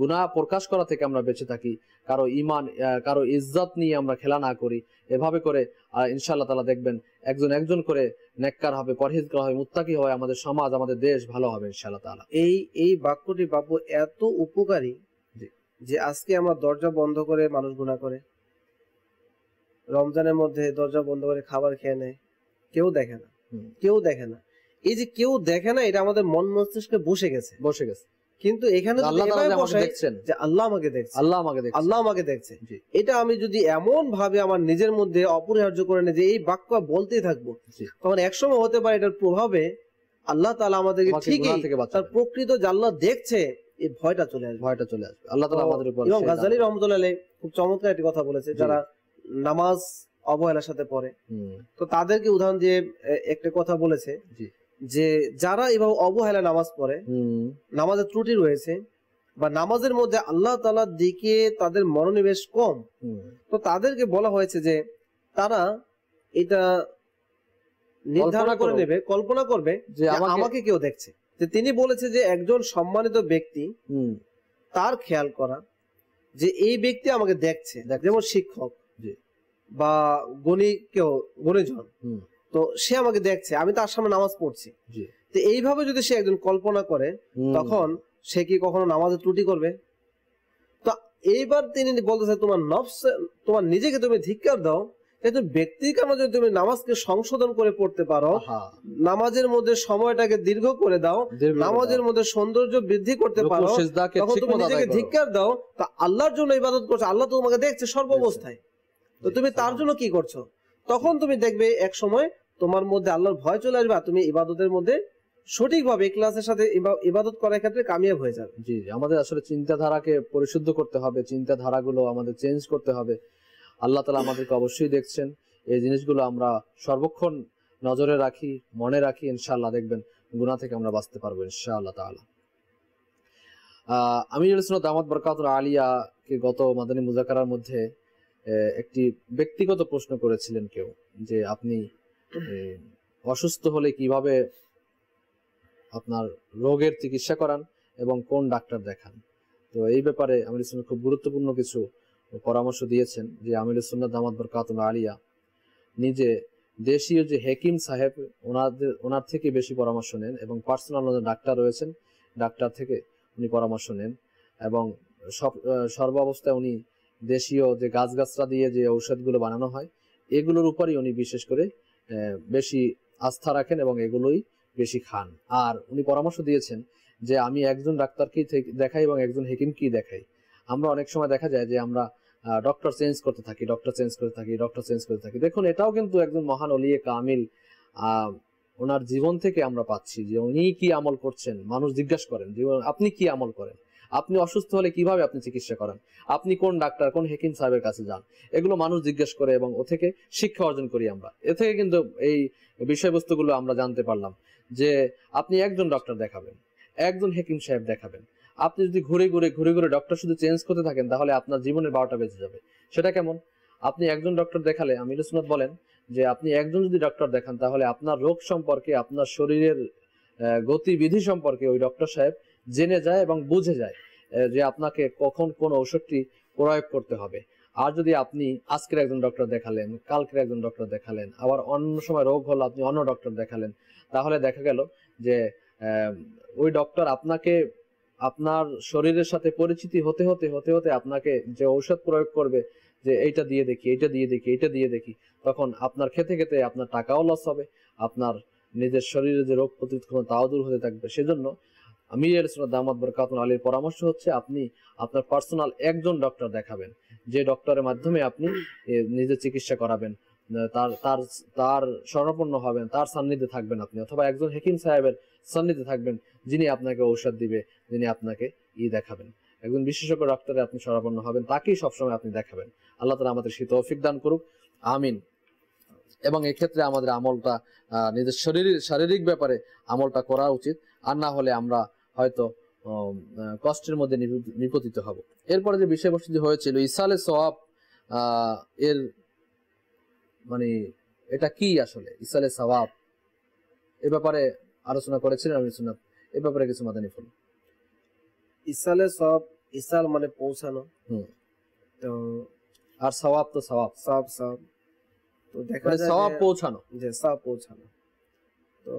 গুণা প্রকাশ করা থেকে আমরা বেঁচে থাকি কারো ইমান কারো ইজ্জত নিয়ে আমরা খেলা না করি এভাবে করে ইনশাল্লাহ তালা দেখবেন একজন একজন করে নেককার হবে পরহেজগার হবে মুত্তাকি হয় আমাদের সমাজ আমাদের দেশ ভালো হবে ইনশাল্লাহ তালা এই এই বাক্যটি বাবু এত উপকারী যে আজকে আমরা দরজা বন্ধ করে মানুষ গুণা করে রমজানের মধ্যে দরজা বন্ধ করে খাবার খেয়ে নেয় কেউ দেখে না কেউ দেখে না এই যে কেউ দেখে না এটা আমাদের মন মস্তিষ্কে বসে গেছে বসে গেছে কিন্তু এখানে দেখছেন যে আল্লাহ আমাকে দেখছে আল্লাহ আমাকে দেখছে আল্লাহ আমাকে দেখছে এটা আমি যদি এমন ভাবে আমার নিজের মধ্যে অপরিহার্য করে নেই যে এই বাক্য বলতেই থাকবো তখন একসময় হতে পারে এটার প্রভাবে আল্লাহ তালা আমাদেরকে ঠিকই তার প্রকৃত যে আল্লাহ দেখছে এই ভয়টা চলে আসবে ভয়টা চলে আসবে আল্লাহ তালা আমাদের উপর এবং গাজালি রহমতুল্লাহ খুব চমৎকার একটি কথা বলেছে যারা নামাজ অবহেলার সাথে পড়ে তো তাদেরকে উদাহরণ দিয়ে একটা কথা বলেছে যে যারা এভাবে অবহেলা নামাজ পড়ে নামাজের ত্রুটি রয়েছে বা নামাজের মধ্যে আল্লাহ তালার দিকে তাদের মনোনিবেশ কম তো তাদেরকে বলা হয়েছে যে তারা এটা নির্ধারণ করে নেবে কল্পনা করবে যে আমাকে কেউ দেখছে যে তিনি বলেছে যে একজন সম্মানিত ব্যক্তি তার খেয়াল করা যে এই ব্যক্তি আমাকে দেখছে যেমন শিক্ষক বা গণি কেউ গণিজন তো সে আমাকে দেখছে আমি তার সামনে নামাজ পড়ছি তো এইভাবে যদি সে একজন কল্পনা করে তখন সে কি কখনো নামাজে ত্রুটি করবে তো এইবার তিনি বলতেছে তোমার নফস তোমার নিজেকে তুমি ধিক্কার দাও কিন্তু ব্যক্তির যদি তুমি নামাজকে সংশোধন করে পড়তে পারো নামাজের মধ্যে সময়টাকে দীর্ঘ করে দাও নামাজের মধ্যে সৌন্দর্য বৃদ্ধি করতে পারো তখন তুমি নিজেকে ধিক্কার দাও তা আল্লাহর জন্য ইবাদত করছো আল্লাহ তোমাকে দেখছে সর্বাবস্থায় তো তুমি তার জন্য কি করছো তখন তুমি দেখবে এক সময় তোমার মধ্যে আল্লাহর ভয় চলে আসবে তুমি ইবাদতের মধ্যে সঠিকভাবে ক্লাসের সাথে ইবাদত করার ক্ষেত্রে কামিয়াব হয়ে যাবে জি আমাদের আসলে চিন্তাধারাকে পরিশুদ্ধ করতে হবে চিন্তাধারাগুলো আমাদের চেঞ্জ করতে হবে আল্লাহ তালা আমাদেরকে অবশ্যই দেখছেন এই জিনিসগুলো আমরা সর্বক্ষণ নজরে রাখি মনে রাখি ইনশাআল্লাহ দেখবেন গুণা থেকে আমরা বাঁচতে পারবো ইনশাআল্লাহ আমি জেনেছিলাম দামাত বরকাত আলিয়া কে গত মাদানী মুজাকারার মধ্যে একটি ব্যক্তিগত প্রশ্ন করেছিলেন কেউ যে আপনি অসুস্থ হলে কিভাবে আপনার রোগের চিকিৎসা করান এবং কোন ডাক্তার দেখান তো এই ব্যাপারে আমির ইসলাম খুব গুরুত্বপূর্ণ কিছু পরামর্শ দিয়েছেন যে আমির ইসলাম দামাদবর কাতুন আলিয়া নিজে দেশীয় যে হেকিম সাহেব ওনাদের ওনার থেকে বেশি পরামর্শ নেন এবং পার্সোনাল ডাক্তার রয়েছেন ডাক্তার থেকে উনি পরামর্শ নেন এবং সব সর্বাবস্থায় উনি দেশীয় যে গাছগাছরা দিয়ে যে ঔষধগুলো বানানো হয় এগুলোর উপরই উনি বিশেষ করে বেশি আস্থা রাখেন এবং এগুলোই বেশি খান আর উনি পরামর্শ দিয়েছেন যে আমি একজন ডাক্তারকেই দেখাই এবং একজন হেকিম কি দেখাই আমরা অনেক সময় দেখা যায় যে আমরা ডক্টর চেঞ্জ করতে থাকি ডক্টর চেঞ্জ করে থাকি ডক্টর চেঞ্জ করতে থাকি দেখুন এটাও কিন্তু একজন মহান অলিয়ে কামিল ওনার জীবন থেকে আমরা পাচ্ছি যে উনি কি আমল করছেন মানুষ জিজ্ঞাসা করেন জীবন আপনি কি আমল করেন আপনি অসুস্থ হলে কিভাবে আপনি চিকিৎসা করেন আপনি কোন ডাক্তার কোন হেকিম সাহেবের কাছে যান এগুলো মানুষ জিজ্ঞেস করে এবং ও থেকে শিক্ষা অর্জন করি আমরা এ থেকে কিন্তু এই বিষয়বস্তুগুলো আমরা জানতে পারলাম যে আপনি একজন ডক্টর দেখাবেন একজন হেকিম সাহেব দেখাবেন আপনি যদি ঘুরে ঘুরে ঘুরে ঘুরে ডক্টর শুধু চেঞ্জ করতে থাকেন তাহলে আপনার জীবনের বারোটা বেঁচে যাবে সেটা কেমন আপনি একজন ডক্টর দেখালে আমির সুনাত বলেন যে আপনি একজন যদি ডক্টর দেখান তাহলে আপনার রোগ সম্পর্কে আপনার শরীরের গতিবিধি সম্পর্কে ওই ডক্টর সাহেব জেনে যায় এবং বুঝে যায় যে আপনাকে কখন কোন ঔষধটি প্রয়োগ করতে হবে আর যদি আপনি আজকের একজন ডক্টর দেখালেন কালকের একজন ডক্টর দেখালেন আবার অন্য সময় রোগ হলো আপনি অন্য ডক্টর দেখালেন তাহলে দেখা গেল যে ওই ডক্টর আপনাকে আপনার শরীরের সাথে পরিচিতি হতে হতে হতে হতে আপনাকে যে ঔষধ প্রয়োগ করবে যে এইটা দিয়ে দেখি এইটা দিয়ে দেখি এইটা দিয়ে দেখি তখন আপনার খেতে খেতে আপনার টাকাও লস হবে আপনার নিজের শরীরে যে রোগ প্রতিরোধ ক্ষমতা তাও দূর হতে থাকবে সেজন্য আমিরের সুনাদ আহমদ বরকাতুন আলীর পরামর্শ হচ্ছে আপনি আপনার পার্সোনাল একজন ডক্টর দেখাবেন যে ডক্টরের মাধ্যমে আপনি নিজের চিকিৎসা করাবেন তার তার তার স্বর্ণপূর্ণ হবেন তার সান্নিধ্যে থাকবেন আপনি অথবা একজন হেকিম সাহেবের সান্নিধ্যে থাকবেন যিনি আপনাকে ঔষধ দিবে যিনি আপনাকে ই দেখাবেন একজন বিশেষজ্ঞ ডাক্তারে আপনি স্বরাপন্ন হবেন তাকেই সবসময় আপনি দেখাবেন আল্লাহ তালা আমাদের শীত তৌফিক দান করুক আমিন এবং এক্ষেত্রে আমাদের আমলটা নিজের শরীর শারীরিক ব্যাপারে আমলটা করা উচিত আর না হলে আমরা হয়তো কষ্টের মধ্যে নিপতিত হব এরপরে যে বিষয়বস্তুটি হয়েছিল ইসালে সোয়াব এর মানে এটা কি আসলে ইসালে সওয়াব এ ব্যাপারে আলোচনা করেছিলেন আমি শুনলাম এ ব্যাপারে কিছু মাথা ফুল ইসালে সব ইসাল মানে পৌঁছানো তো আর সওয়াব তো সওয়াব সব সব তো দেখা মানে যায় সওয়াব পৌঁছানো যে সওয়াব পৌঁছানো তো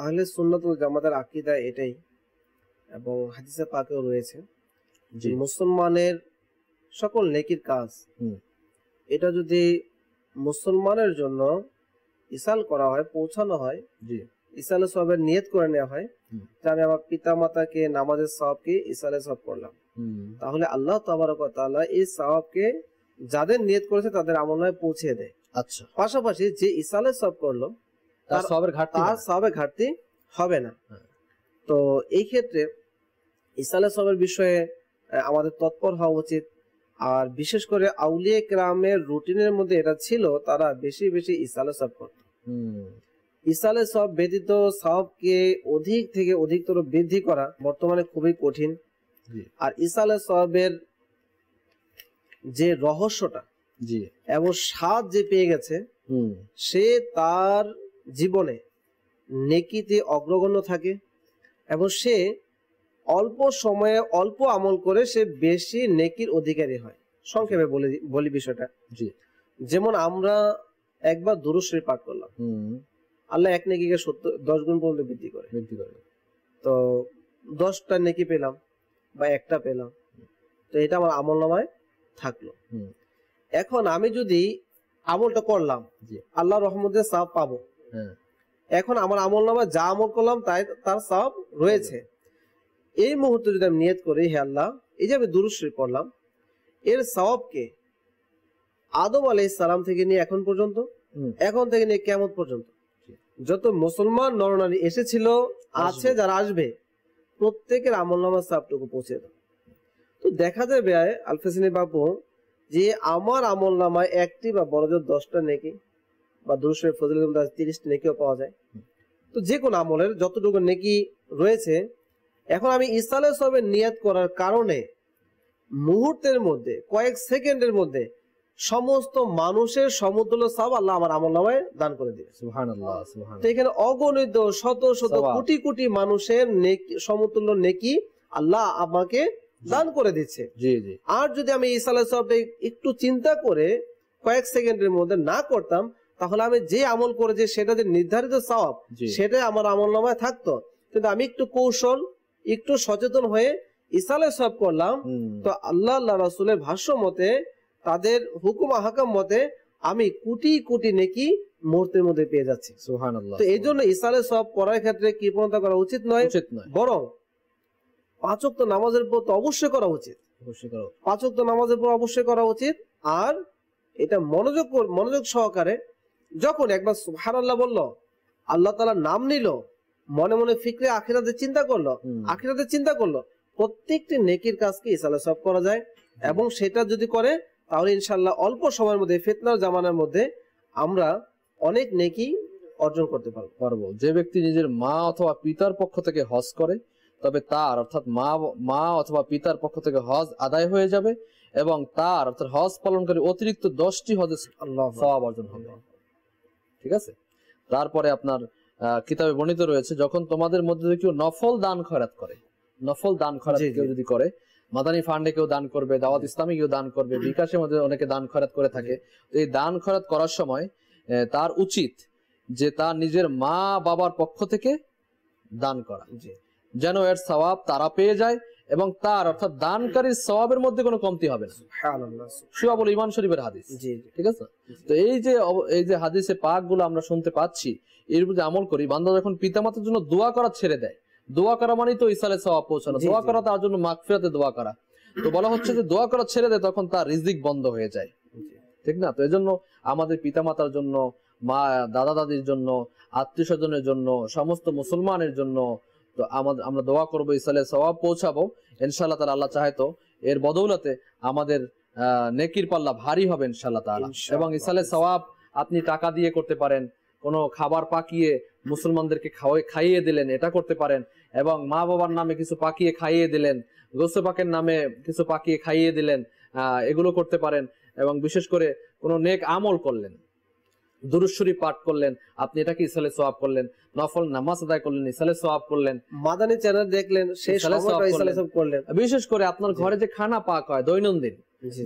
আহলে সুন্নাত ওয়াল জামাতের আকীদা এটাই এবং হাদিসে পাকেও রয়েছে যে মুসলমানের সকল নেকির কাজ এটা যদি মুসলমানের জন্য ইসাল করা হয় পৌঁছানো হয় জি ইসালে সবের নিয়ত করে নেওয়া হয় যে আমি আমার পিতা মাতাকে নামাজের সবকে ইসালে সব করলাম তাহলে আল্লাহ তাবারক তাল্লাহ এই সবকে যাদের নিয়ত করেছে তাদের আমলায় পৌঁছে দেয় আচ্ছা পাশাপাশি যে ইসালে সব করলো তার সবের ঘাটতি তার সবের ঘাটতি হবে না হ্যাঁ। তো এই ক্ষেত্রে ইসালা বিষয়ে আমাদের তৎপর হওয়া উচিত আর বিশেষ করে আউলিয়া গ্রামের রুটিনের মধ্যে এটা ছিল তারা বেশি বেশি ইসালে সব করত ইসালে সব ব্যতীত সবকে অধিক থেকে অধিকতর বৃদ্ধি করা বর্তমানে খুবই কঠিন আর ইসালে সবের যে রহস্যটা জি এবং স্বাদ যে পেয়ে গেছে সে তার জীবনে নেকিতে অগ্রগণ্য থাকে এবং সে অল্প সময়ে অল্প আমল করে সে বেশি নেকির অধিকারী হয় সংক্ষেপে বলে বলি বিষয়টা জি যেমন আমরা একবার দুরুশ্রী পাঠ করলাম আল্লাহ এক নেকিকে সত্তর দশ গুণ পর্যন্ত বৃদ্ধি করে বৃদ্ধি করে তো দশটা নেকি পেলাম বা একটা পেলাম তো এটা আমার আমল নামায় থাকলো এখন আমি যদি আমলটা করলাম আল্লাহ রহমতের সাপ পাবো হ্যাঁ। এখন আমার আমল নামা যা আমল করলাম তাই তার সব রয়েছে এই মুহূর্তে যদি আমি নিয়ত করি হে আল্লাহ এই যে আমি দুরুশ্রী করলাম এর সবকে আদম আলাই সালাম থেকে নিয়ে এখন পর্যন্ত এখন থেকে নিয়ে কেমন পর্যন্ত যত মুসলমান নরনারী এসেছিল আছে যারা আসবে প্রত্যেকের আমল নামার সাপটুকু পৌঁছে দাও তো দেখা যাবে আলফেসিনী বাবু যে আমার আমল নামায় একটি বা বড়জোর দশটা নেকি বা দুরুশের ফজিলতুল দাস তিরিশটি নেকিও পাওয়া যায় তো যে কোনো আমলের যতটুকু নেকি রয়েছে এখন আমি ইসালে সবের নিয়াত করার কারণে মুহূর্তের মধ্যে কয়েক সেকেন্ডের মধ্যে সমস্ত মানুষের সমুদ্র সব আল্লাহ আমার আমল নামায় দান করে দিবে তো এখানে অগণিত শত শত কোটি কোটি মানুষের সমতুল্য নেকি আল্লাহ আমাকে দান করে দিচ্ছে আর যদি আমি ইসালে সবটা একটু চিন্তা করে কয়েক সেকেন্ডের মধ্যে না করতাম তাহলে আমি যে আমল করেছি সেটা যে নির্ধারিত সব সেটা আমার আমল নামায় থাকতো কিন্তু আমি একটু কৌশল একটু সচেতন হয়ে ইসালে সব করলাম তো আল্লাহ আল্লাহ রসুলের ভাষ্য মতে তাদের হুকুম আহকাম মতে আমি কোটি কোটি নেকি মুহূর্তের মধ্যে পেয়ে যাচ্ছি তো এই জন্য ইসালে সব করার ক্ষেত্রে কৃপণতা করা উচিত নয় বরং পাঁচক তো নামাজের পর তো অবশ্যই করা উচিত পাঁচক তো নামাজের পর অবশ্যই করা উচিত আর এটা মনোযোগ মনোযোগ সহকারে যখন একবার সুহান আল্লাহ বলল আল্লাহ তালা নাম নিল মনে মনে ফিকরে আখিরাতে চিন্তা করলো আখিরাতে চিন্তা করলো প্রত্যেকটি নেকির কাজকে ইসালে সব করা যায় এবং সেটা যদি করে তাহলে ইনশাল্লাহ অল্প সময়ের মধ্যে ফেতনার জামানার মধ্যে আমরা অনেক নেকি অর্জন করতে পারবো যে ব্যক্তি নিজের মা অথবা পিতার পক্ষ থেকে হজ করে তবে তার অর্থাৎ মা মা অথবা পিতার পক্ষ থেকে হজ আদায় হয়ে যাবে এবং তার অর্থাৎ হজ পালনকারী অতিরিক্ত দশটি হজে সব অর্জন হবে ঠিক আছে তারপরে আপনার কিতাবে বর্ণিত রয়েছে যখন তোমাদের মধ্যে কেউ নফল দান খরাত করে নফল দান খরাত কেউ যদি করে মাদানী ফান্ডে কেউ দান করবে দাওয়াত ইসলামী কেউ দান করবে বিকাশের মধ্যে অনেকে দান খরাত করে থাকে এই দান খরাত করার সময় তার উচিত যে তার নিজের মা বাবার পক্ষ থেকে দান করা যেন এর সবাব তারা পেয়ে যায় এবং তার অর্থাৎ দানকারীর সবাবের মধ্যে কোনো কমতি হবে না সুয়াবল ইমান শরীফের হাদিস ঠিক আছে তো এই যে এই যে হাদিসে পাক গুলো আমরা শুনতে পাচ্ছি এর উপর আমল করি বান্দা যখন পিতামাতার জন্য দোয়া করা ছেড়ে দেয় দোয়া করা মানে তো ইসালে সবাব পৌঁছানো দোয়া করা তার জন্য মাগফিরাতে দোয়া করা তো বলা হচ্ছে যে দোয়া করা ছেড়ে দেয় তখন তার রিজিক বন্ধ হয়ে যায় ঠিক না তো এই জন্য আমাদের পিতামাতার জন্য মা দাদা দাদির জন্য আত্মীয় স্বজনের জন্য সমস্ত মুসলমানের জন্য তো আমাদের আমরা দোয়া করবো ইসলে সবাব পৌঁছাবো ইনশাল্লাহ তালা আল্লাহ চাহে তো এর বদৌলতে আমাদের নেকির পাল্লা ভারী হবে ইনশাল্লাহ তালা এবং ইসলে সবাব আপনি টাকা দিয়ে করতে পারেন কোনো খাবার পাকিয়ে মুসলমানদেরকে খাওয়াই খাইয়ে দিলেন এটা করতে পারেন এবং মা বাবার নামে কিছু পাকিয়ে খাইয়ে দিলেন গোসেপাকের নামে কিছু পাকিয়ে খাইয়ে দিলেন এগুলো করতে পারেন এবং বিশেষ করে কোনো নেক আমল করলেন দুরুশ্বরী পাঠ করলেন আপনি এটাকে ইসালে সোয়াব করলেন নফল নামাজ আদায় করলেন ইসালে সোয়াব করলেন মাদানী চ্যানেল দেখলেন করলেন বিশেষ করে আপনার ঘরে যে খানা পাক হয় দৈনন্দিন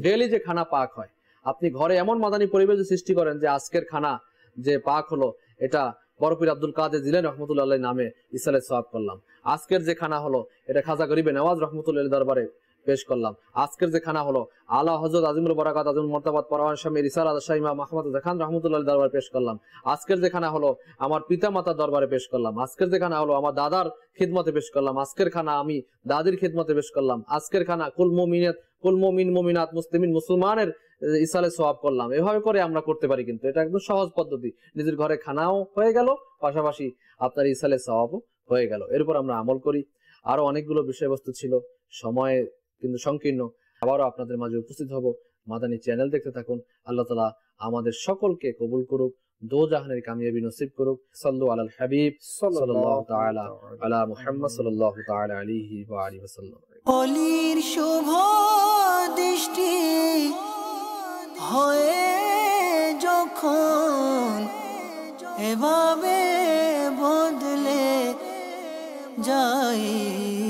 ডেলি যে খানা পাক হয় আপনি ঘরে এমন মাদানী পরিবেশ সৃষ্টি করেন যে আজকের খানা যে পাক হলো এটা বরফির আব্দুল কাদের জিলেন রহমতুল্লাহ নামে ইসালে সোয়াব করলাম আজকের যে খানা হলো এটা খাজা গরিবে নওয়াজ রহমতুল্লাহ দরবারে পেশ করলাম আজকের যে খানা হলো আলা হজরত আজিমুল বরাকাত আজম মোর্তাবাদ পরওয়ান স্বামী রিসাল আদা ইমাম খান রহমতুল্লাহ দরবারে পেশ করলাম আজকের যে খানা হলো আমার পিতা মাতার দরবারে পেশ করলাম আজকের যে খানা হলো আমার দাদার খিদমতে পেশ করলাম আজকের খানা আমি দাদির খিদমতে পেশ করলাম আজকের খানা কুল মোমিনাত কুল মোমিন মোমিনাত মুসলিমিন মুসলমানের ইসালে সোয়াব করলাম এভাবে করে আমরা করতে পারি কিন্তু এটা একদম সহজ পদ্ধতি নিজের ঘরে খানাও হয়ে গেল পাশাপাশি আপনার ইসালে সোয়াবও হয়ে গেল এরপর আমরা আমল করি আরো অনেকগুলো বিষয়বস্তু ছিল সময় কিন্তু সংকীর্ণ আবারও আপনাদের মাঝে উপস্থিত হব মাদানী চ্যানেল দেখতে থাকুন আল্লাহ তালা আমাদের সকলকে কবুল করুক দো জাহানের কামিয়াবি নসিব করুক সাল্লু আলাল হাবিব সাল্লাল্লাহু তাআলা আলা মুহাম্মদ সাল্লাল্লাহু তাআলা আলাইহি ওয়া আলিহি ওয়াসাল্লাম অলির শুভ দৃষ্টি হয়ে যখন এভাবে বদলে যায়